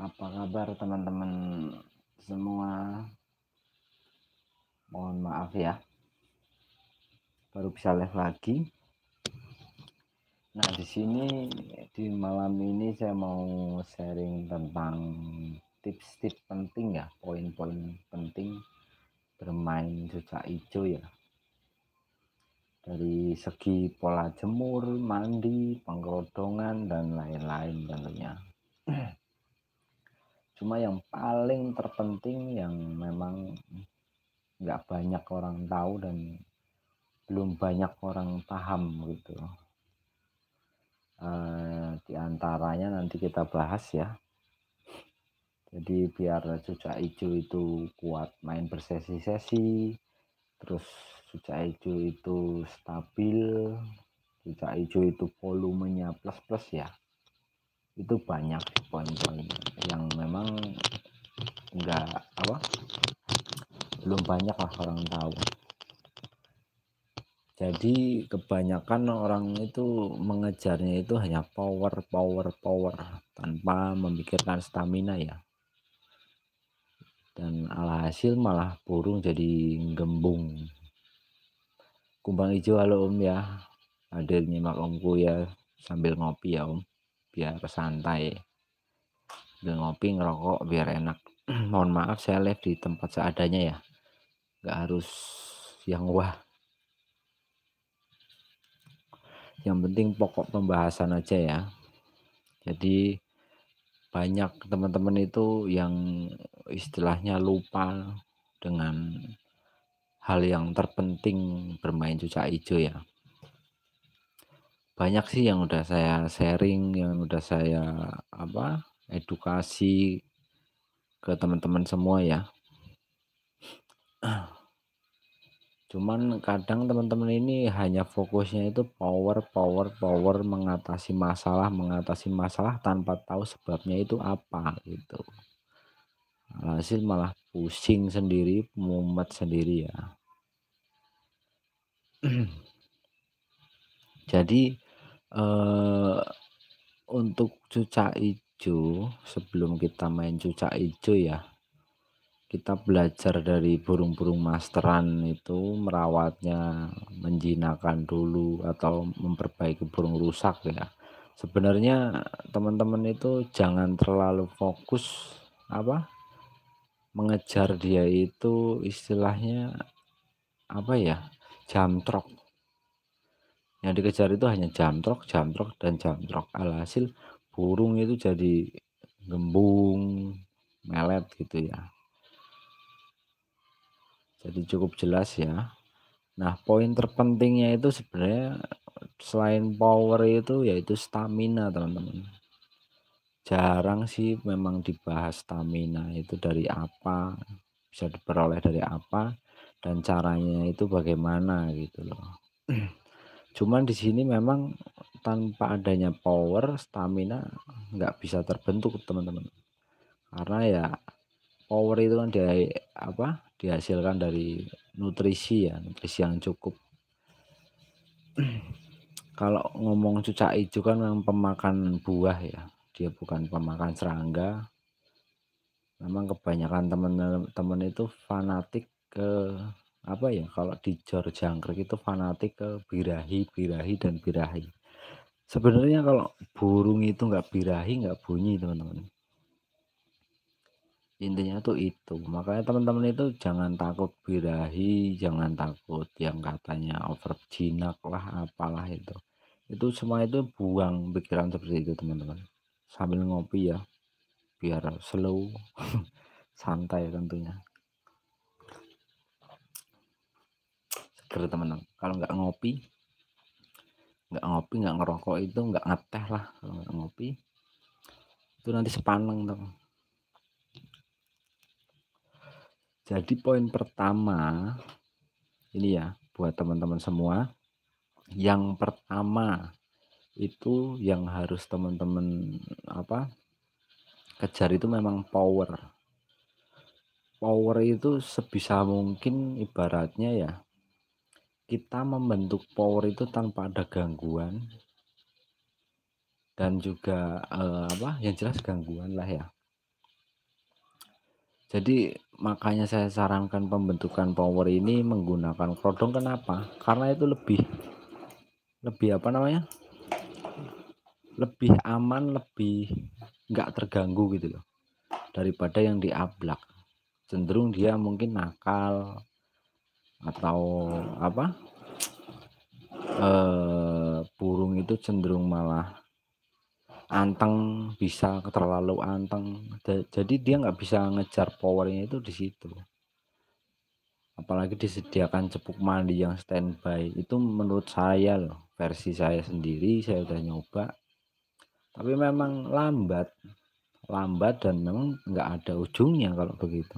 Apa kabar teman-teman semua? Mohon maaf ya. Baru bisa live lagi. Nah, di sini di malam ini saya mau sharing tentang tips-tips penting ya, poin-poin penting bermain cucak hijau ya. Dari segi pola jemur, mandi, pengkerodongan dan lain-lain tentunya. -lain cuma yang paling terpenting yang memang nggak banyak orang tahu dan belum banyak orang paham gitu uh, di nanti kita bahas ya jadi biar cucak hijau itu kuat main bersesi-sesi terus cucak hijau itu stabil cucak hijau itu volumenya plus plus ya itu banyak poin-poin yang memang enggak apa belum banyak lah orang tahu jadi kebanyakan orang itu mengejarnya itu hanya power power power tanpa memikirkan stamina ya dan alhasil malah burung jadi gembung kumbang hijau halo om ya hadir nyimak omku ya sambil ngopi ya om biar santai sambil ngopi ngerokok biar enak mohon maaf saya live di tempat seadanya ya nggak harus yang wah yang penting pokok pembahasan aja ya jadi banyak teman-teman itu yang istilahnya lupa dengan hal yang terpenting bermain cucak hijau ya banyak sih yang udah saya sharing, yang udah saya apa edukasi ke teman-teman semua ya. Cuman kadang teman-teman ini hanya fokusnya itu power, power, power mengatasi masalah, mengatasi masalah tanpa tahu sebabnya itu apa gitu. hasil malah pusing sendiri, mumet sendiri ya. Jadi uh, untuk cucak hijau, sebelum kita main cucak hijau ya, kita belajar dari burung-burung masteran itu merawatnya, menjinakkan dulu atau memperbaiki burung rusak ya. Sebenarnya teman-teman itu jangan terlalu fokus, apa, mengejar dia itu istilahnya, apa ya, Jam trok yang dikejar itu hanya jamtrok jamtrok dan jamtrok alhasil burung itu jadi gembung melet gitu ya jadi cukup jelas ya nah poin terpentingnya itu sebenarnya selain power itu yaitu stamina teman-teman jarang sih memang dibahas stamina itu dari apa bisa diperoleh dari apa dan caranya itu bagaimana gitu loh Cuman di sini memang tanpa adanya power, stamina nggak bisa terbentuk teman-teman. Karena ya power itu kan dia apa dihasilkan dari nutrisi ya, nutrisi yang cukup. Kalau ngomong cucak hijau kan memang pemakan buah ya, dia bukan pemakan serangga. Memang kebanyakan teman-teman itu fanatik ke apa ya kalau di jor jangkrik itu fanatik ke birahi birahi dan birahi sebenarnya kalau burung itu nggak birahi nggak bunyi teman-teman intinya tuh itu makanya teman-teman itu jangan takut birahi jangan takut yang katanya over jinak lah apalah itu itu semua itu buang pikiran seperti itu teman-teman sambil ngopi ya biar slow santai tentunya seger teman-teman kalau nggak ngopi nggak ngopi nggak ngerokok itu nggak ngeteh lah kalau nggak ngopi itu nanti sepaneng teman jadi poin pertama ini ya buat teman-teman semua yang pertama itu yang harus teman-teman apa kejar itu memang power power itu sebisa mungkin ibaratnya ya kita membentuk power itu tanpa ada gangguan dan juga eh, apa yang jelas gangguan lah ya jadi makanya saya sarankan pembentukan power ini menggunakan krodong kenapa karena itu lebih lebih apa namanya lebih aman lebih nggak terganggu gitu loh daripada yang di diablak cenderung dia mungkin nakal atau apa eh, burung itu cenderung malah anteng bisa terlalu anteng jadi dia nggak bisa ngejar powernya itu di situ apalagi disediakan cepuk mandi yang standby itu menurut saya loh versi saya sendiri saya udah nyoba tapi memang lambat lambat dan memang nggak ada ujungnya kalau begitu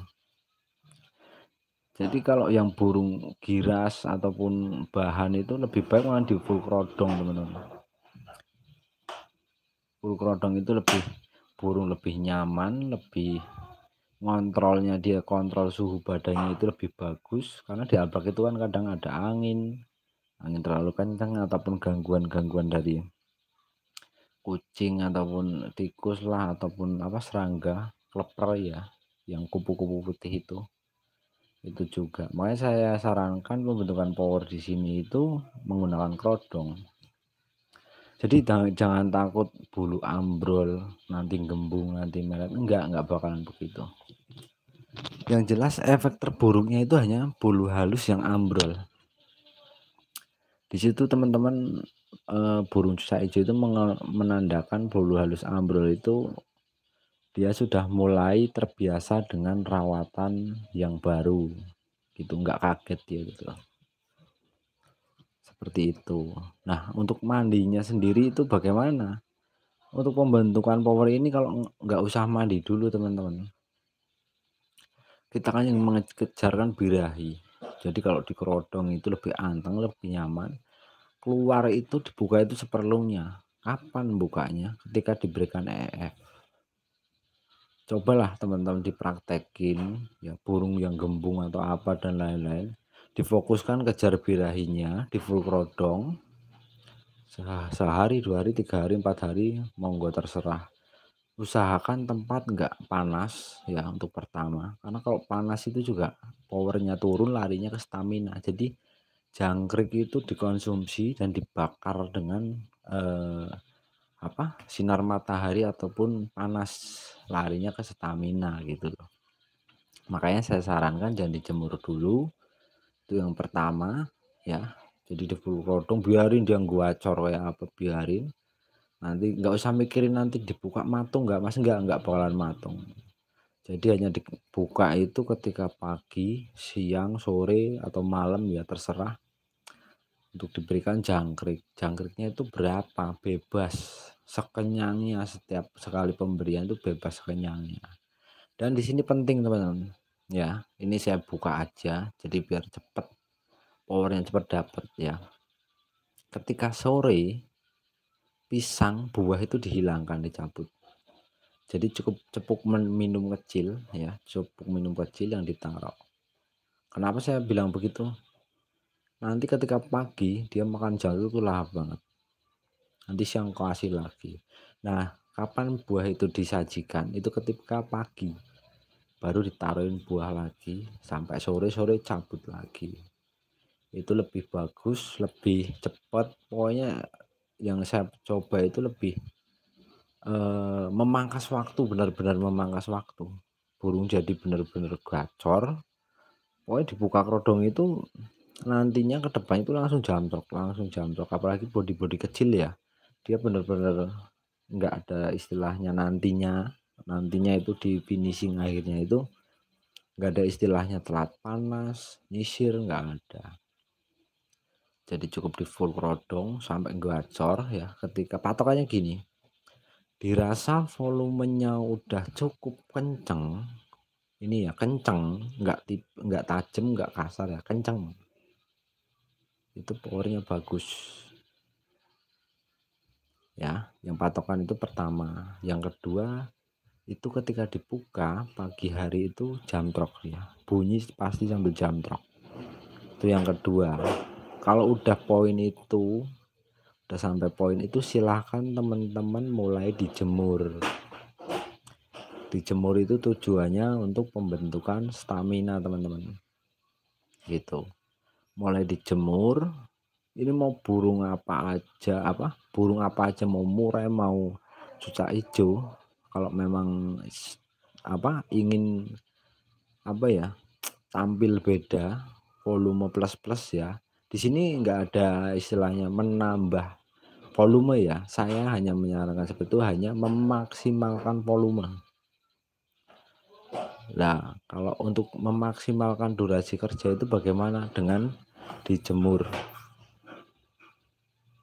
jadi kalau yang burung giras ataupun bahan itu lebih baik malah di full krodong teman-teman. Full krodong itu lebih burung lebih nyaman, lebih ngontrolnya dia kontrol suhu badannya itu lebih bagus karena di albak itu kan kadang ada angin, angin terlalu kencang ataupun gangguan-gangguan dari kucing ataupun tikus lah ataupun apa serangga, kleper ya, yang kupu-kupu putih itu itu juga makanya saya sarankan pembentukan power di sini itu menggunakan krodong jadi hmm. jangan takut bulu ambrol nanti gembung nanti melet enggak enggak bakalan begitu yang jelas efek terburuknya itu hanya bulu halus yang ambrol di situ teman-teman eh, burung cuca hijau itu menandakan bulu halus ambrol itu dia sudah mulai terbiasa dengan rawatan yang baru gitu nggak kaget dia gitu seperti itu nah untuk mandinya sendiri itu bagaimana untuk pembentukan power ini kalau nggak usah mandi dulu teman-teman kita kan yang mengejarkan birahi jadi kalau di kerodong itu lebih anteng lebih nyaman keluar itu dibuka itu seperlunya kapan bukanya ketika diberikan EF cobalah teman-teman dipraktekin ya burung yang gembung atau apa dan lain-lain difokuskan kejar birahinya di full rodong sehari dua hari tiga hari empat hari monggo terserah usahakan tempat enggak panas ya untuk pertama karena kalau panas itu juga powernya turun larinya ke stamina jadi jangkrik itu dikonsumsi dan dibakar dengan eh, apa sinar matahari ataupun panas larinya ke stamina gitu loh makanya saya sarankan jangan dijemur dulu itu yang pertama ya jadi di full kerudung biarin dia gacor ya apa biarin nanti nggak usah mikirin nanti dibuka matung nggak mas nggak nggak bakalan matung jadi hanya dibuka itu ketika pagi siang sore atau malam ya terserah untuk diberikan jangkrik jangkriknya itu berapa bebas sekenyangnya setiap sekali pemberian itu bebas kenyangnya dan di sini penting teman-teman ya ini saya buka aja jadi biar cepet powernya cepet dapat ya ketika sore pisang buah itu dihilangkan dicabut jadi cukup cepuk minum kecil ya cepuk minum kecil yang ditaruh kenapa saya bilang begitu nanti ketika pagi dia makan jalur itu lahap banget nanti siang kau kasih lagi nah kapan buah itu disajikan itu ketika pagi baru ditaruhin buah lagi sampai sore sore cabut lagi itu lebih bagus lebih cepat pokoknya yang saya coba itu lebih eh, memangkas waktu benar-benar memangkas waktu burung jadi benar-benar gacor pokoknya dibuka kerodong itu nantinya ke depan itu langsung jantok langsung jantok apalagi bodi-bodi kecil ya dia benar-benar nggak ada istilahnya nantinya nantinya itu di finishing akhirnya itu nggak ada istilahnya telat panas nyisir nggak ada jadi cukup di full rodong sampai gacor ya ketika patokannya gini dirasa volumenya udah cukup kenceng ini ya kenceng nggak tip nggak tajam nggak kasar ya kenceng itu powernya bagus ya yang patokan itu pertama yang kedua itu ketika dibuka pagi hari itu jam trok ya bunyi pasti sambil trok. itu yang kedua kalau udah poin itu udah sampai poin itu silahkan teman-teman mulai dijemur dijemur itu tujuannya untuk pembentukan stamina teman-teman gitu mulai dijemur ini mau burung apa aja apa burung apa aja mau murai mau cucak hijau kalau memang apa ingin apa ya tampil beda volume plus plus ya di sini nggak ada istilahnya menambah volume ya saya hanya menyarankan seperti itu hanya memaksimalkan volume nah kalau untuk memaksimalkan durasi kerja itu bagaimana dengan dijemur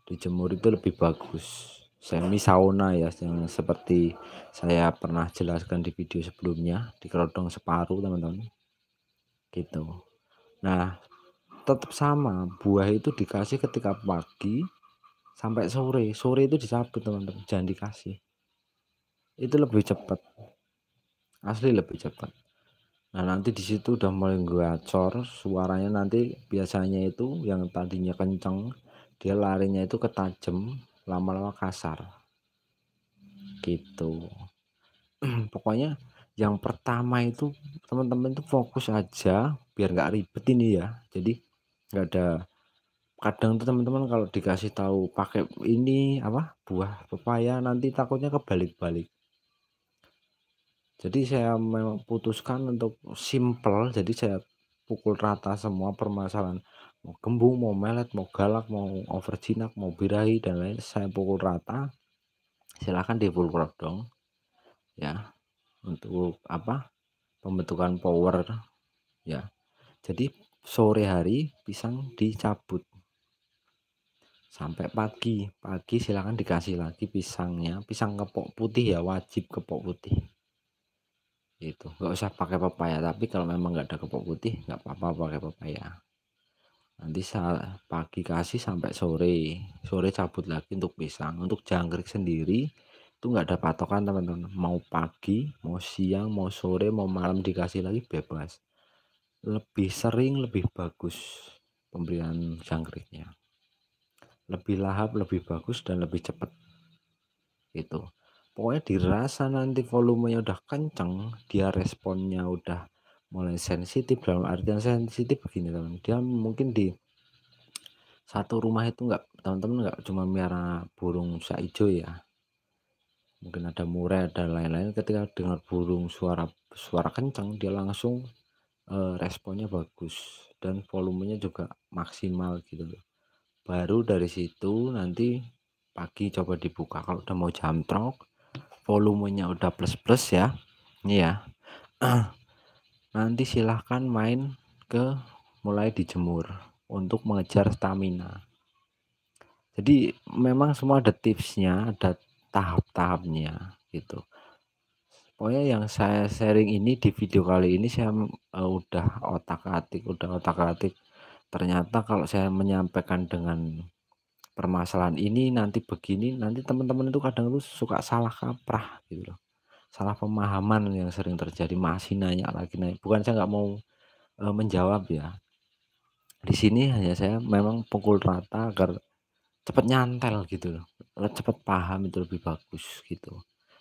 dijemur itu lebih bagus semi sauna ya yang seperti saya pernah jelaskan di video sebelumnya di kerodong separuh teman-teman gitu nah tetap sama buah itu dikasih ketika pagi sampai sore sore itu disabut teman-teman jangan dikasih itu lebih cepat asli lebih cepat Nah nanti disitu udah mulai gacor suaranya nanti biasanya itu yang tadinya kenceng dia larinya itu ketajam lama-lama kasar gitu pokoknya yang pertama itu teman-teman itu fokus aja biar nggak ribet ini ya jadi nggak ada kadang tuh teman-teman kalau dikasih tahu pakai ini apa buah pepaya nanti takutnya kebalik-balik jadi saya memutuskan untuk simple jadi saya pukul rata semua permasalahan mau kembung, mau melet, mau galak, mau over overjinak, mau birahi dan lain saya pukul rata. silakan di full crop dong. Ya. Untuk apa? Pembentukan power ya. Jadi sore hari pisang dicabut sampai pagi. Pagi silakan dikasih lagi pisangnya, pisang kepok putih ya, wajib kepok putih. Itu nggak usah pakai pepaya, tapi kalau memang nggak ada kepok putih nggak apa-apa pakai pepaya nanti saat pagi kasih sampai sore sore cabut lagi untuk pisang untuk jangkrik sendiri itu nggak ada patokan teman-teman mau pagi mau siang mau sore mau malam dikasih lagi bebas lebih sering lebih bagus pemberian jangkriknya lebih lahap lebih bagus dan lebih cepat itu pokoknya dirasa nanti volumenya udah kenceng dia responnya udah mulai sensitif dalam artian sensitif begini teman dia mungkin di satu rumah itu enggak teman-teman enggak cuma miara burung saijo ya mungkin ada murai ada lain-lain ketika dengar burung suara suara kencang dia langsung uh, responnya bagus dan volumenya juga maksimal gitu loh baru dari situ nanti pagi coba dibuka kalau udah mau jam trok volumenya udah plus plus ya ini ya Nanti silahkan main ke mulai dijemur untuk mengejar stamina. Jadi memang semua ada tipsnya, ada tahap-tahapnya gitu. Pokoknya yang saya sharing ini di video kali ini saya uh, udah otak-atik, udah otak-atik. Ternyata kalau saya menyampaikan dengan permasalahan ini nanti begini, nanti teman-teman itu kadang tuh suka salah kaprah gitu loh salah pemahaman yang sering terjadi masih nanya lagi nanya bukan saya nggak mau e, menjawab ya di sini hanya saya memang pukul rata agar cepat nyantel gitu loh cepat paham itu lebih bagus gitu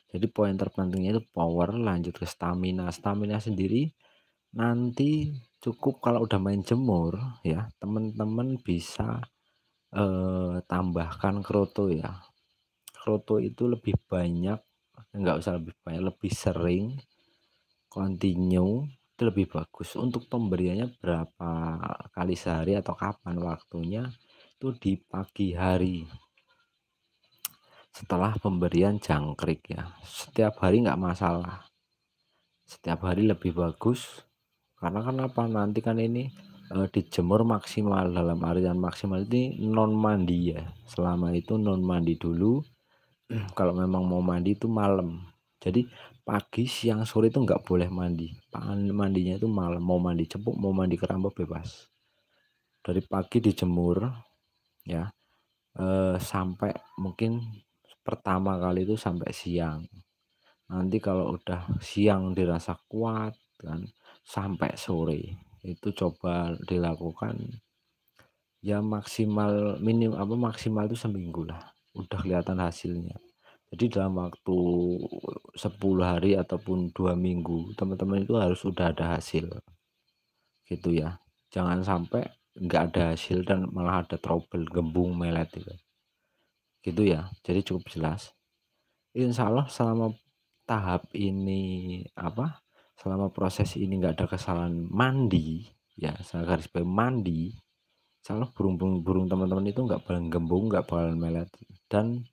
jadi poin terpentingnya itu power lanjut ke stamina stamina sendiri nanti cukup kalau udah main jemur ya teman-teman bisa e, tambahkan kroto ya kroto itu lebih banyak nggak usah lebih banyak lebih sering continue itu lebih bagus untuk pemberiannya berapa kali sehari atau kapan waktunya itu di pagi hari setelah pemberian jangkrik ya setiap hari nggak masalah setiap hari lebih bagus karena kenapa nanti kan ini e, dijemur maksimal dalam artian maksimal ini non mandi ya selama itu non mandi dulu Hmm, kalau memang mau mandi itu malam. Jadi pagi, siang, sore itu nggak boleh mandi. Mandinya itu malam. Mau mandi cepuk, mau mandi keramba bebas. Dari pagi dijemur, ya eh, sampai mungkin pertama kali itu sampai siang. Nanti kalau udah siang dirasa kuat kan sampai sore itu coba dilakukan ya maksimal minim apa maksimal itu seminggu lah udah kelihatan hasilnya jadi dalam waktu 10 hari ataupun dua minggu teman-teman itu harus udah ada hasil gitu ya jangan sampai nggak ada hasil dan malah ada trouble gembung melet gitu gitu ya jadi cukup jelas insya Allah selama tahap ini apa selama proses ini enggak ada kesalahan mandi ya saya garis bawahi mandi insya burung-burung teman-teman itu enggak paling gembung enggak paling melet dan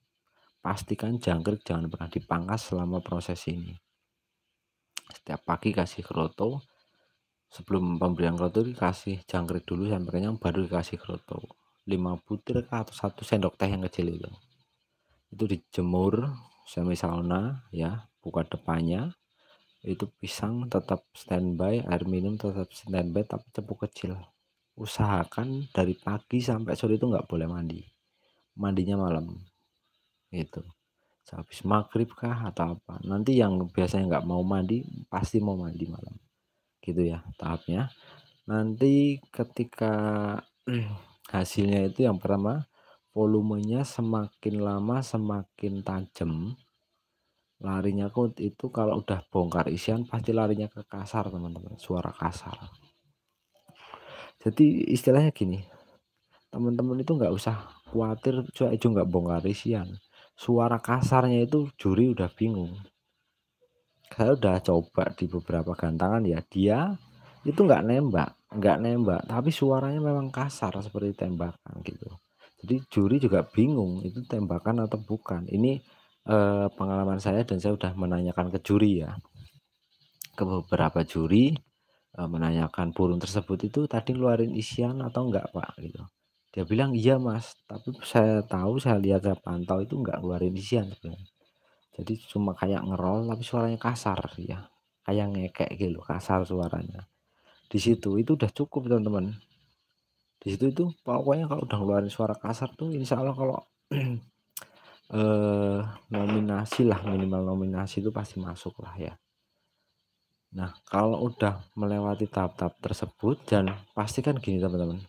pastikan jangkrik jangan pernah dipangkas selama proses ini. Setiap pagi kasih kroto, sebelum pemberian kroto dikasih jangkrik dulu sampai kenyang baru dikasih kroto. 5 butir atau satu sendok teh yang kecil itu. Itu dijemur semi sauna ya, buka depannya. Itu pisang tetap standby, air minum tetap standby tapi cepuk kecil. Usahakan dari pagi sampai sore itu nggak boleh mandi mandinya malam itu habis maghrib kah atau apa nanti yang biasanya nggak mau mandi pasti mau mandi malam gitu ya tahapnya nanti ketika hasilnya itu yang pertama volumenya semakin lama semakin tajam larinya kok itu kalau udah bongkar isian pasti larinya ke kasar teman-teman suara kasar jadi istilahnya gini teman-teman itu nggak usah khawatir cuy itu nggak bongkar isian suara kasarnya itu juri udah bingung saya udah coba di beberapa gantangan ya dia itu nggak nembak nggak nembak tapi suaranya memang kasar seperti tembakan gitu jadi juri juga bingung itu tembakan atau bukan ini eh, pengalaman saya dan saya udah menanyakan ke juri ya ke beberapa juri eh, menanyakan burung tersebut itu tadi ngeluarin isian atau enggak pak gitu dia bilang iya mas tapi saya tahu saya lihat saya pantau itu nggak ngeluarin isian sebenarnya jadi cuma kayak ngerol tapi suaranya kasar ya kayak ngekek gitu kasar suaranya di situ itu udah cukup teman-teman di situ itu pokoknya kalau udah ngeluarin suara kasar tuh insya Allah kalau eh, nominasi lah minimal nominasi itu pasti masuk lah ya Nah, kalau udah melewati tahap-tahap tersebut dan pastikan gini teman-teman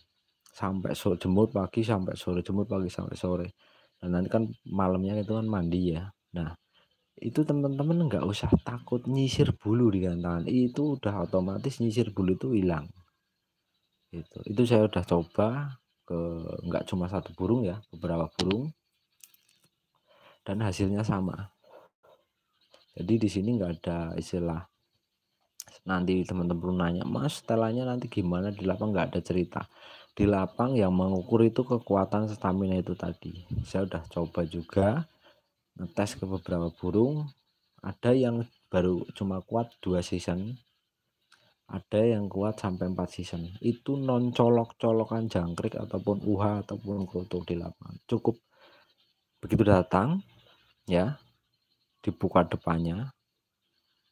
sampai sore jemur pagi sampai sore jemur pagi sampai sore dan nanti kan malamnya itu kan mandi ya nah itu teman-teman nggak usah takut nyisir bulu di tangan itu udah otomatis nyisir bulu itu hilang itu itu saya udah coba ke nggak cuma satu burung ya beberapa burung dan hasilnya sama jadi di sini nggak ada istilah nanti teman-teman nanya mas setelahnya nanti gimana di lapang nggak ada cerita di lapang yang mengukur itu kekuatan stamina itu tadi. Saya udah coba juga ngetes ke beberapa burung. Ada yang baru cuma kuat dua season. Ada yang kuat sampai 4 season. Itu non colok-colokan jangkrik ataupun uha ataupun kerutuk di lapang. Cukup begitu datang ya dibuka depannya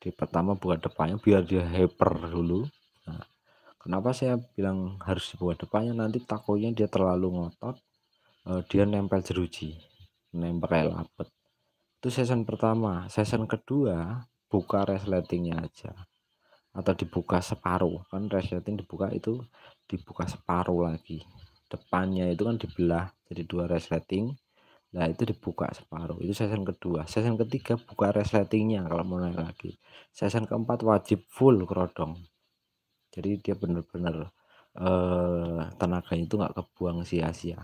di pertama buka depannya biar dia hyper dulu Kenapa saya bilang harus dibawa depannya nanti takonya dia terlalu ngotot, uh, dia nempel jeruji, nempel kayak lapet. Itu season pertama. Season kedua buka resletingnya aja atau dibuka separuh kan resleting dibuka itu dibuka separuh lagi depannya itu kan dibelah jadi dua resleting Nah itu dibuka separuh Itu season kedua Season ketiga buka resletingnya kalau mau naik lagi Season keempat wajib full kerodong jadi dia benar-benar eh, tenaganya itu nggak kebuang sia-sia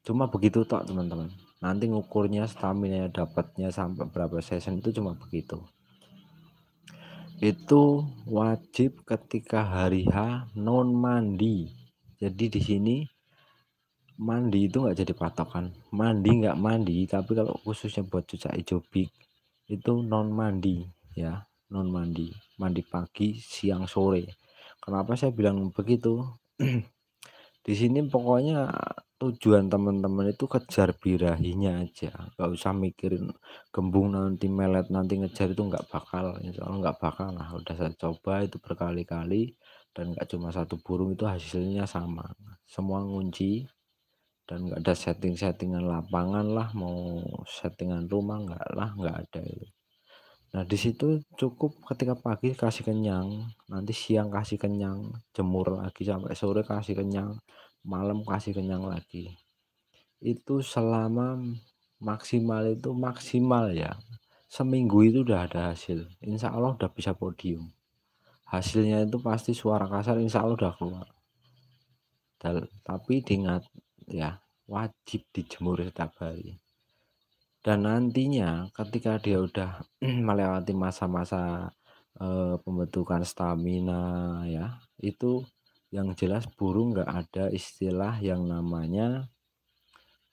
cuma begitu tak teman-teman nanti ngukurnya stamina dapatnya sampai berapa session itu cuma begitu itu wajib ketika hari H non mandi jadi di sini mandi itu nggak jadi patokan mandi nggak mandi tapi kalau khususnya buat cucak hijau big itu non mandi ya non mandi mandi pagi siang sore Kenapa saya bilang begitu? di sini pokoknya tujuan teman-teman itu kejar birahinya aja gak usah mikirin gembung nanti melet nanti ngejar itu nggak bakal insya Allah nggak bakal nah udah saya coba itu berkali-kali dan nggak cuma satu burung itu hasilnya sama semua ngunci dan nggak ada setting-settingan lapangan lah mau settingan rumah nggak lah nggak ada itu Nah, di situ cukup ketika pagi kasih kenyang, nanti siang kasih kenyang, jemur lagi sampai sore kasih kenyang, malam kasih kenyang lagi. Itu selama maksimal itu maksimal ya. Seminggu itu udah ada hasil. Insya Allah udah bisa podium. Hasilnya itu pasti suara kasar insya Allah udah keluar. Dan, tapi diingat ya wajib dijemur setiap hari dan nantinya ketika dia udah melewati masa-masa e, pembentukan stamina ya itu yang jelas burung nggak ada istilah yang namanya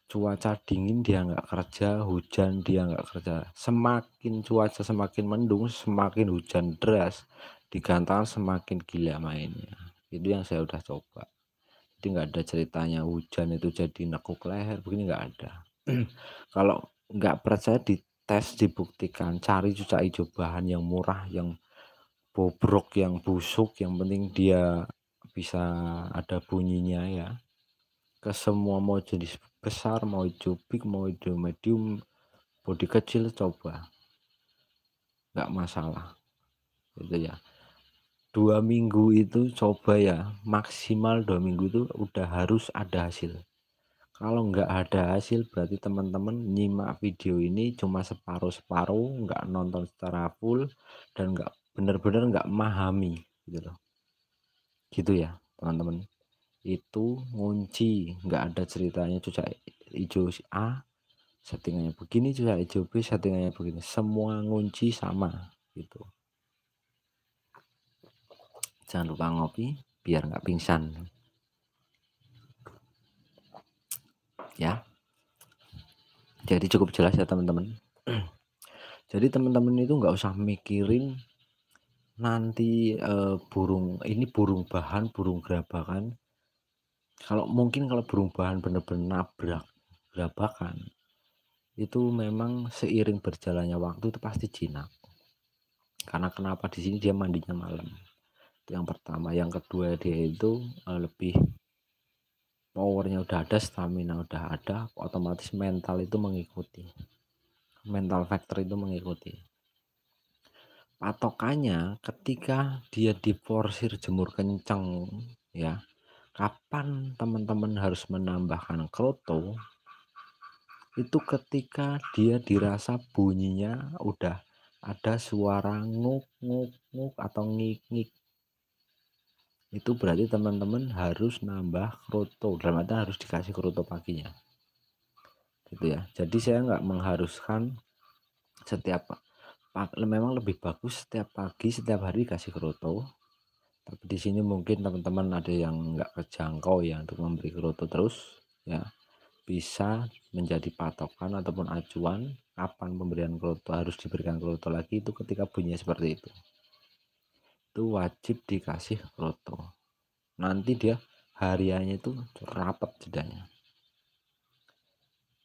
cuaca dingin dia nggak kerja hujan dia nggak kerja semakin cuaca semakin mendung semakin hujan deras digantal semakin gila mainnya itu yang saya udah coba jadi nggak ada ceritanya hujan itu jadi nekuk leher begini nggak ada kalau nggak percaya di tes dibuktikan cari juga hijau bahan yang murah yang bobrok yang busuk yang penting dia bisa ada bunyinya ya ke semua mau jenis besar mau hijau big mau hijau medium body kecil coba nggak masalah gitu ya dua minggu itu coba ya maksimal dua minggu itu udah harus ada hasil kalau nggak ada hasil berarti teman-teman nyimak video ini cuma separuh-separuh, nggak nonton secara full dan nggak benar-benar nggak memahami gitu loh. Gitu ya teman-teman. Itu ngunci, nggak ada ceritanya cucak hijau A, settingannya begini, juga hijau B, settingannya begini. Semua ngunci sama gitu. Jangan lupa ngopi biar nggak pingsan. ya jadi cukup jelas ya teman-teman jadi teman-teman itu nggak usah mikirin nanti uh, burung ini burung bahan burung gerabakan kalau mungkin kalau burung bahan benar-benar nabrak gerabakan itu memang seiring berjalannya waktu itu pasti jinak karena kenapa di sini dia mandinya malam yang pertama yang kedua dia itu eh, lebih powernya udah ada stamina udah ada otomatis mental itu mengikuti mental factor itu mengikuti patokannya ketika dia diforsir, jemur kenceng ya kapan teman-teman harus menambahkan kroto itu ketika dia dirasa bunyinya udah ada suara nguk nguk nguk atau ngik ngik itu berarti teman-teman harus nambah kroto dalam arti harus dikasih kroto paginya gitu ya jadi saya nggak mengharuskan setiap memang lebih bagus setiap pagi setiap hari kasih kroto tapi di sini mungkin teman-teman ada yang nggak kejangkau ya untuk memberi kroto terus ya bisa menjadi patokan ataupun acuan kapan pemberian kroto harus diberikan kroto lagi itu ketika bunyinya seperti itu itu wajib dikasih roto nanti dia hariannya itu rapat jedanya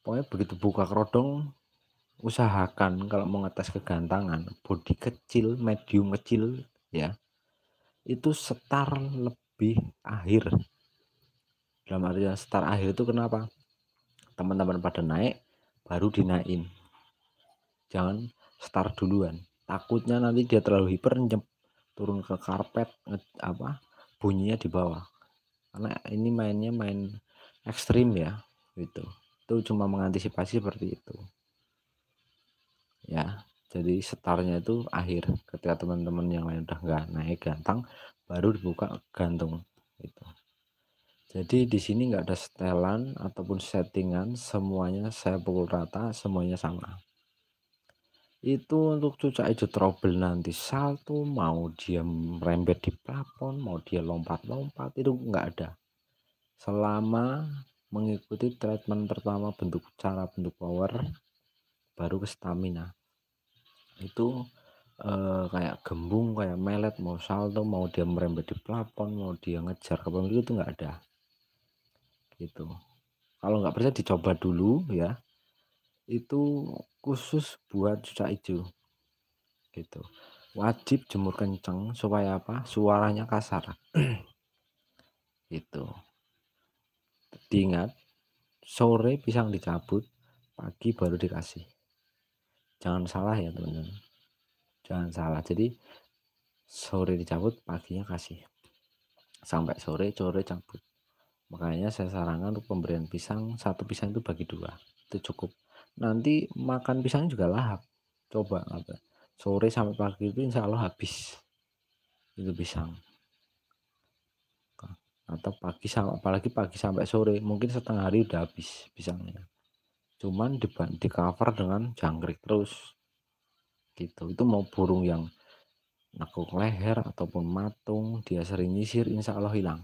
pokoknya begitu buka kerodong usahakan kalau mau ngetes kegantangan body kecil medium kecil ya itu setar lebih akhir dalam artian setar akhir itu kenapa teman-teman pada naik baru dinaikin jangan start duluan takutnya nanti dia terlalu hiper turun ke karpet apa bunyinya di bawah karena ini mainnya main ekstrim ya gitu itu cuma mengantisipasi seperti itu ya jadi setarnya itu akhir ketika teman-teman yang lain udah nggak naik gantang baru dibuka gantung itu jadi di sini nggak ada setelan ataupun settingan semuanya saya pukul rata semuanya sama itu untuk cucak hijau trouble nanti salto mau dia merembet di plafon mau dia lompat-lompat itu enggak ada selama mengikuti treatment pertama bentuk cara bentuk power baru ke stamina itu eh, kayak gembung kayak melet mau salto mau dia merembet di plafon mau dia ngejar ke itu enggak ada gitu kalau nggak percaya dicoba dulu ya itu khusus buat cucak hijau gitu wajib jemur kenceng supaya apa suaranya kasar itu diingat sore pisang dicabut pagi baru dikasih jangan salah ya teman-teman jangan salah jadi sore dicabut paginya kasih sampai sore sore cabut makanya saya sarankan untuk pemberian pisang satu pisang itu bagi dua itu cukup nanti makan pisang juga lahap coba apa sore sampai pagi itu insya Allah habis itu pisang atau pagi sama apalagi pagi sampai sore mungkin setengah hari udah habis pisangnya cuman di, di cover dengan jangkrik terus gitu itu mau burung yang nakuk leher ataupun matung dia sering nyisir insya Allah hilang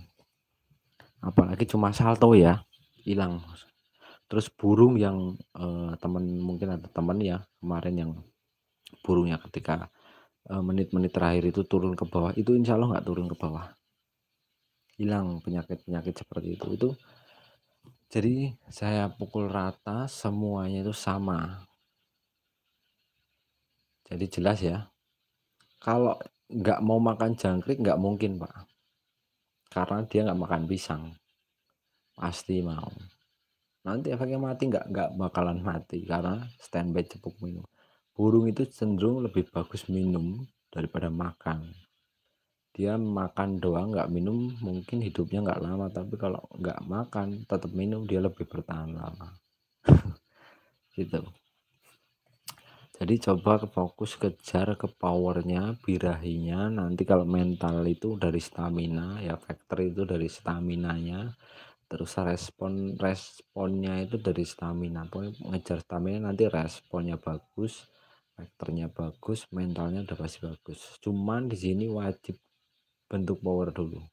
apalagi cuma salto ya hilang terus burung yang eh, teman mungkin ada teman ya kemarin yang burungnya ketika eh, menit-menit eh, terakhir itu turun ke bawah itu insya Allah nggak turun ke bawah hilang penyakit-penyakit seperti itu itu jadi saya pukul rata semuanya itu sama jadi jelas ya kalau nggak mau makan jangkrik nggak mungkin pak karena dia nggak makan pisang pasti mau nanti efeknya mati nggak nggak bakalan mati karena standby cepuk minum burung itu cenderung lebih bagus minum daripada makan dia makan doang nggak minum mungkin hidupnya nggak lama tapi kalau nggak makan tetap minum dia lebih bertahan lama gitu jadi coba fokus kejar ke powernya birahinya nanti kalau mental itu dari stamina ya factor itu dari stamina nya terus respon responnya itu dari stamina pokoknya ngejar stamina nanti responnya bagus karakternya bagus mentalnya udah pasti bagus cuman di sini wajib bentuk power dulu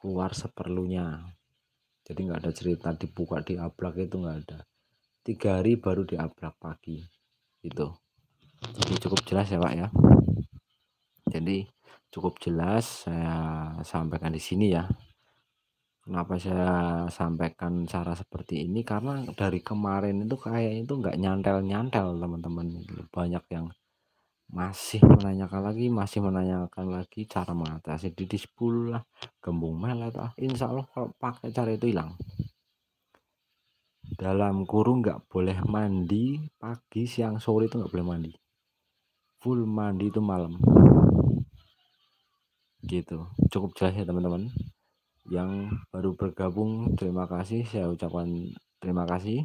keluar seperlunya jadi nggak ada cerita dibuka di ablak itu nggak ada tiga hari baru di ablak pagi gitu jadi cukup jelas ya pak ya jadi cukup jelas saya sampaikan di sini ya Kenapa saya sampaikan cara seperti ini? Karena dari kemarin itu kayak itu nggak nyantel-nyantel teman-teman. Gitu. Banyak yang masih menanyakan lagi, masih menanyakan lagi cara mengatasi di 10 lah, gembung melet lah. Insya Allah kalau pakai cara itu hilang. Dalam kurung nggak boleh mandi pagi, siang, sore itu nggak boleh mandi. Full mandi itu malam. Gitu. Cukup jelas ya teman-teman yang baru bergabung terima kasih saya ucapkan terima kasih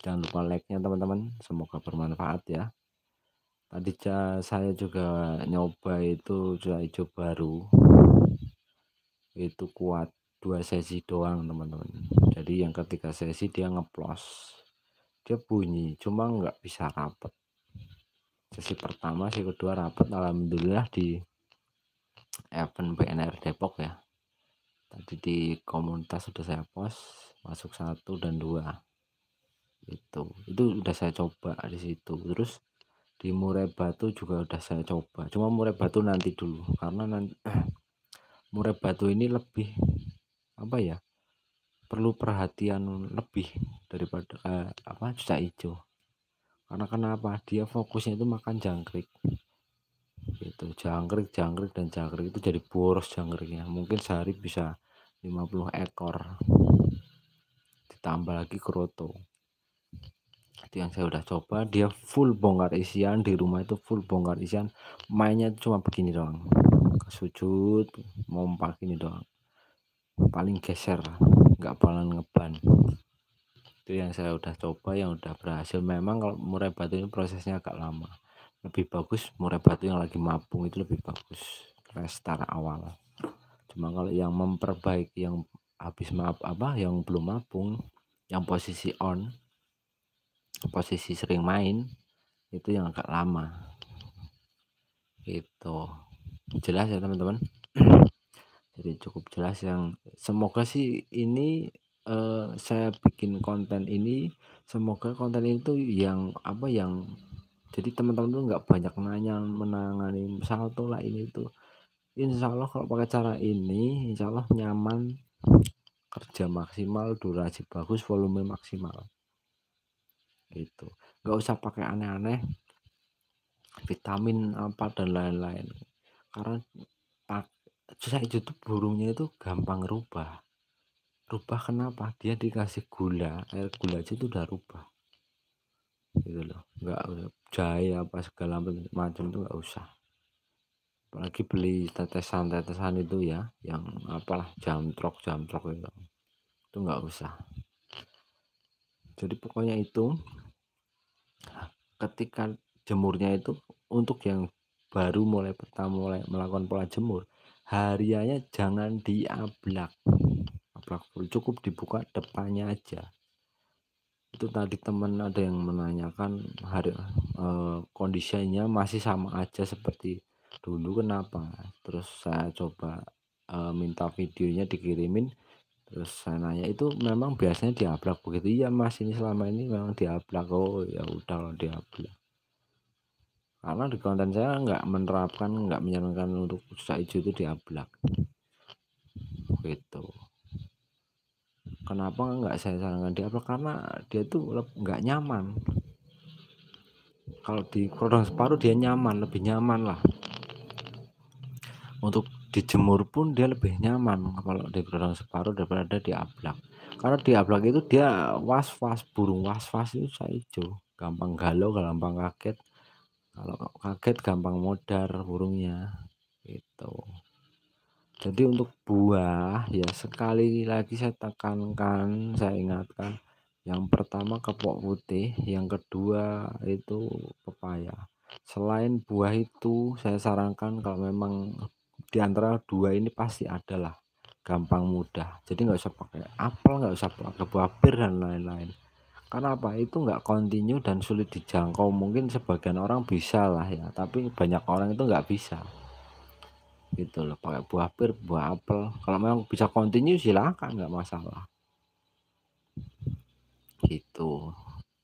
jangan lupa like-nya teman-teman semoga bermanfaat ya tadi saya juga nyoba itu sudah hijau baru itu kuat dua sesi doang teman-teman jadi yang ketiga sesi dia ngeplos dia bunyi cuma nggak bisa rapet sesi pertama sesi kedua rapet alhamdulillah di event BNR Depok ya tadi di komunitas sudah saya post masuk satu dan dua itu itu udah saya coba di situ terus di murai batu juga udah saya coba cuma murai batu nanti dulu karena nanti murai batu ini lebih apa ya perlu perhatian lebih daripada eh, apa cuaca hijau karena kenapa dia fokusnya itu makan jangkrik itu jangkrik jangkrik dan jangkrik itu jadi boros jangkriknya mungkin sehari bisa 50 ekor ditambah lagi kroto itu yang saya udah coba dia full bongkar isian di rumah itu full bongkar isian mainnya cuma begini doang sujud mompak ini doang paling geser nggak paling ngeban itu yang saya udah coba yang udah berhasil memang kalau murai batu ini prosesnya agak lama lebih bagus murah batu yang lagi mapung itu lebih bagus restart awal cuma kalau yang memperbaiki yang habis maaf apa yang belum mapung yang posisi on posisi sering main itu yang agak lama Itu jelas ya teman-teman jadi cukup jelas yang semoga sih ini eh, saya bikin konten ini semoga konten itu yang apa yang jadi teman-teman tuh nggak banyak nanya menangani salto lah ini itu insya Allah kalau pakai cara ini insya Allah nyaman kerja maksimal durasi bagus volume maksimal itu nggak usah pakai aneh-aneh vitamin apa dan lain-lain karena pak saya YouTube burungnya itu gampang rubah rubah kenapa dia dikasih gula air gula aja itu udah rubah gitu loh nggak jahe apa segala macam itu nggak usah apalagi beli tetesan-tetesan itu ya yang apalah jam jam trok itu itu nggak usah jadi pokoknya itu ketika jemurnya itu untuk yang baru mulai pertama mulai melakukan pola jemur hariannya jangan diablak ablak cukup dibuka depannya aja itu tadi teman ada yang menanyakan hari e, kondisinya masih sama aja seperti dulu kenapa terus saya coba e, minta videonya dikirimin terus saya nanya itu memang biasanya diablak begitu ya mas ini selama ini memang diablak oh ya udah diablak karena di konten saya nggak menerapkan nggak menyarankan untuk usaha itu diablak begitu kenapa nggak saya sarankan di upload karena dia tuh nggak nyaman kalau di kerudung separuh dia nyaman lebih nyaman lah untuk dijemur pun dia lebih nyaman kalau di kerudung separuh daripada di ablak karena di ablak itu dia was was burung was was itu saya hijau gampang galau gampang kaget kalau kaget gampang modar burungnya itu. Jadi untuk buah ya sekali lagi saya tekankan, saya ingatkan yang pertama kepok putih, yang kedua itu pepaya. Selain buah itu saya sarankan kalau memang di antara dua ini pasti ada lah gampang mudah jadi nggak usah pakai apel nggak usah pakai buah pir dan lain-lain karena apa itu nggak kontinu dan sulit dijangkau mungkin sebagian orang bisa lah ya tapi banyak orang itu nggak bisa gitu loh pakai buah pir buah apel kalau memang bisa continue silakan nggak masalah gitu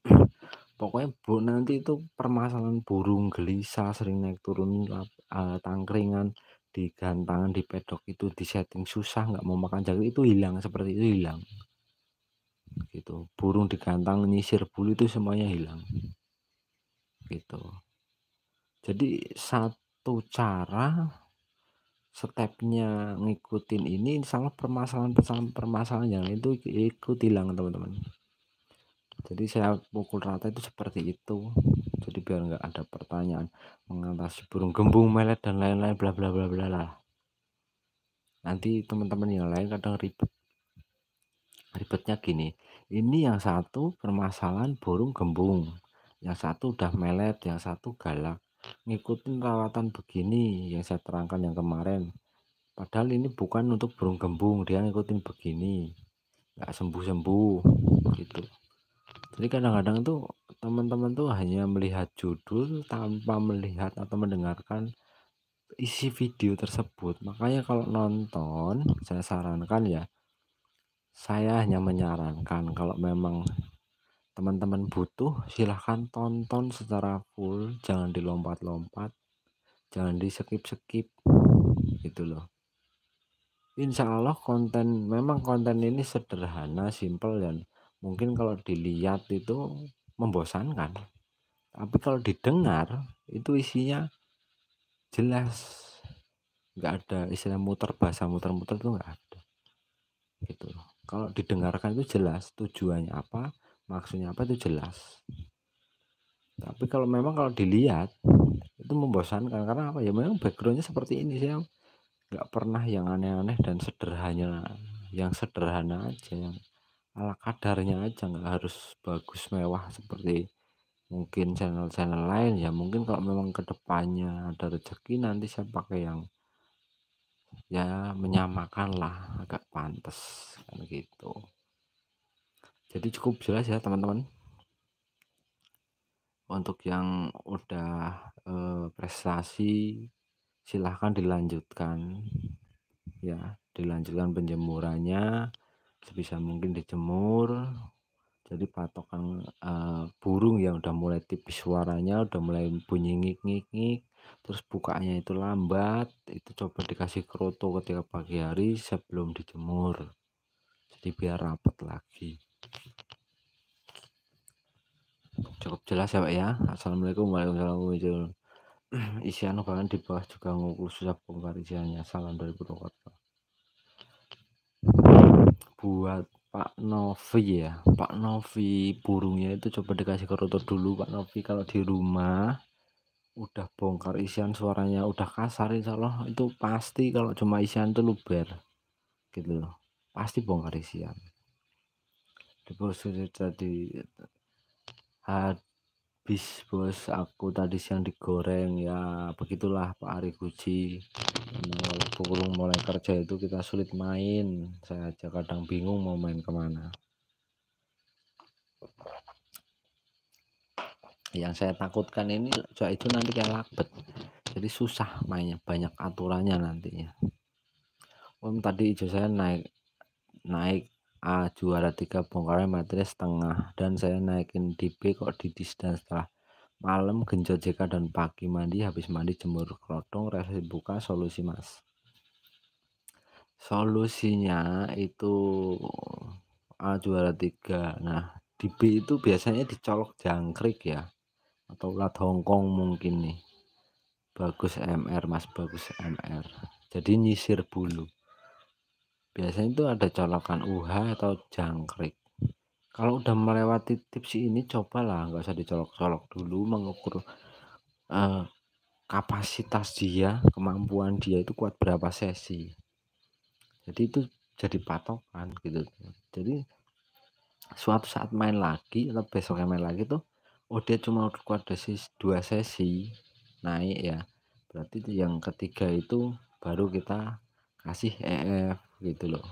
pokoknya bu nanti itu permasalahan burung gelisah sering naik turun uh, tangkringan di gantangan di pedok itu di setting susah nggak mau makan jagung itu hilang seperti itu hilang gitu burung di gantang nyisir bulu itu semuanya hilang gitu jadi satu cara stepnya ngikutin ini insya permasalahan-permasalahan permasalahan yang itu ikut hilang teman-teman jadi saya pukul rata itu seperti itu jadi biar nggak ada pertanyaan mengatasi burung gembung melet dan lain-lain bla bla bla bla lah nanti teman-teman yang lain kadang ribet ribetnya gini ini yang satu permasalahan burung gembung yang satu udah melet yang satu galak ngikutin rawatan begini yang saya terangkan yang kemarin padahal ini bukan untuk burung gembung dia ngikutin begini nggak sembuh-sembuh gitu jadi kadang-kadang tuh teman-teman tuh hanya melihat judul tanpa melihat atau mendengarkan isi video tersebut makanya kalau nonton saya sarankan ya saya hanya menyarankan kalau memang teman-teman butuh silahkan tonton secara full jangan dilompat-lompat jangan di skip-skip gitu loh Insya Allah konten memang konten ini sederhana simple dan mungkin kalau dilihat itu membosankan tapi kalau didengar itu isinya jelas nggak ada istilah muter bahasa muter-muter itu nggak ada gitu loh kalau didengarkan itu jelas tujuannya apa maksudnya apa itu jelas tapi kalau memang kalau dilihat itu membosankan karena apa ya memang backgroundnya seperti ini saya nggak pernah yang aneh-aneh dan sederhana yang sederhana aja yang ala kadarnya aja nggak harus bagus mewah seperti mungkin channel-channel lain ya mungkin kalau memang kedepannya ada rezeki nanti saya pakai yang ya menyamakan lah agak pantas kan gitu jadi cukup jelas ya teman-teman untuk yang udah eh, prestasi silahkan dilanjutkan ya dilanjutkan penjemurannya sebisa mungkin dijemur jadi patokan uh, burung yang udah mulai tipis suaranya udah mulai bunyi ngik-ngik terus bukanya itu lambat itu coba dikasih kroto ketika pagi hari sebelum dijemur jadi biar rapat lagi cukup jelas ya Pak ya Assalamualaikum warahmatullahi wabarakatuh isian bahkan di bawah juga ngukur susah bongkar isiannya salam dari Purwokerto buat Pak Novi ya Pak Novi burungnya itu coba dikasih ke rotor dulu Pak Novi kalau di rumah udah bongkar isian suaranya udah kasar insya Allah itu pasti kalau cuma isian itu luber gitu loh pasti bongkar isian sudah tadi habis bos aku tadi siang digoreng ya begitulah Pak Ari Guji burung mulai kerja itu kita sulit main saya aja kadang bingung mau main kemana yang saya takutkan ini cok itu nanti kayak lakbet jadi susah mainnya banyak aturannya nantinya Om tadi ijo saya naik naik A juara tiga bongkarnya materi setengah dan saya naikin di B kok didis dan setelah malam genjot JK dan pagi mandi habis mandi jemur krodong resi buka solusi mas solusinya itu A juara tiga nah di itu biasanya dicolok jangkrik ya atau ulat Hongkong mungkin nih bagus MR mas bagus MR jadi nyisir bulu biasanya itu ada colokan UH atau jangkrik kalau udah melewati tips ini cobalah nggak usah dicolok-colok dulu mengukur eh, kapasitas dia kemampuan dia itu kuat berapa sesi jadi itu jadi patokan gitu jadi suatu saat main lagi atau besok main lagi tuh oh dia cuma kuat dosis dua sesi naik ya berarti yang ketiga itu baru kita kasih EF gitu loh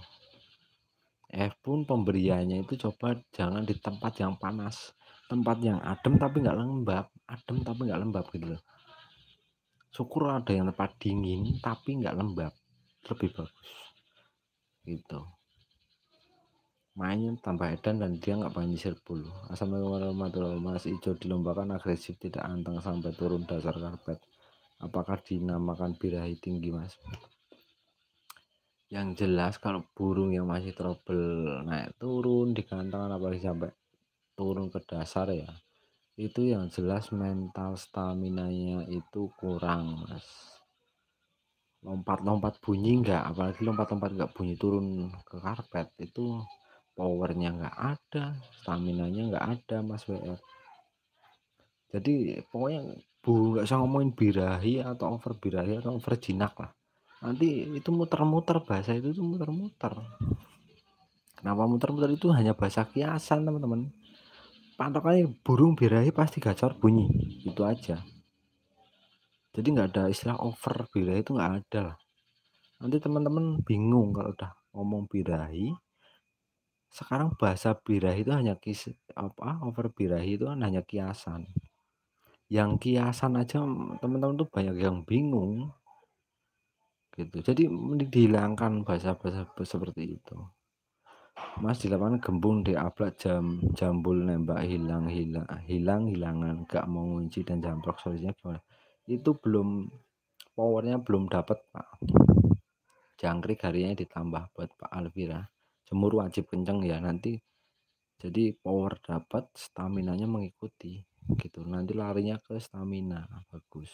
F eh, pun pemberiannya itu coba jangan di tempat yang panas tempat yang adem tapi nggak lembab adem tapi nggak lembab gitu loh syukur ada yang tempat dingin tapi nggak lembab lebih bagus gitu mainnya tambah edan dan dia nggak banyak nyisir bulu Assalamualaikum warahmatullahi wabarakatuh Mas Ijo dilombakan agresif tidak anteng sampai turun dasar karpet apakah dinamakan birahi tinggi mas yang jelas kalau burung yang masih trouble naik turun di kantongan apalagi sampai turun ke dasar ya itu yang jelas mental stamina nya itu kurang mas lompat-lompat bunyi enggak apalagi lompat-lompat enggak bunyi turun ke karpet itu powernya enggak ada stamina nya enggak ada mas WR jadi pokoknya bu enggak usah ngomongin birahi atau over birahi atau over jinak lah nanti itu muter-muter bahasa itu tuh muter-muter kenapa muter-muter itu hanya bahasa kiasan teman-teman patokannya burung birahi pasti gacor bunyi itu aja jadi nggak ada istilah over birahi itu nggak ada lah nanti teman-teman bingung kalau udah ngomong birahi sekarang bahasa birahi itu hanya kis apa over birahi itu kan hanya kiasan yang kiasan aja teman-teman tuh banyak yang bingung gitu jadi mending dihilangkan bahasa-bahasa seperti itu Mas di lapangan gembung di diaplak jam jambul nembak hilang hilang hilang hilangan gak mau ngunci dan jamprok solusinya gimana itu belum powernya belum dapat pak jangkrik harinya ditambah buat Pak Alvira jemur wajib kenceng ya nanti jadi power dapat stamina nya mengikuti gitu nanti larinya ke stamina bagus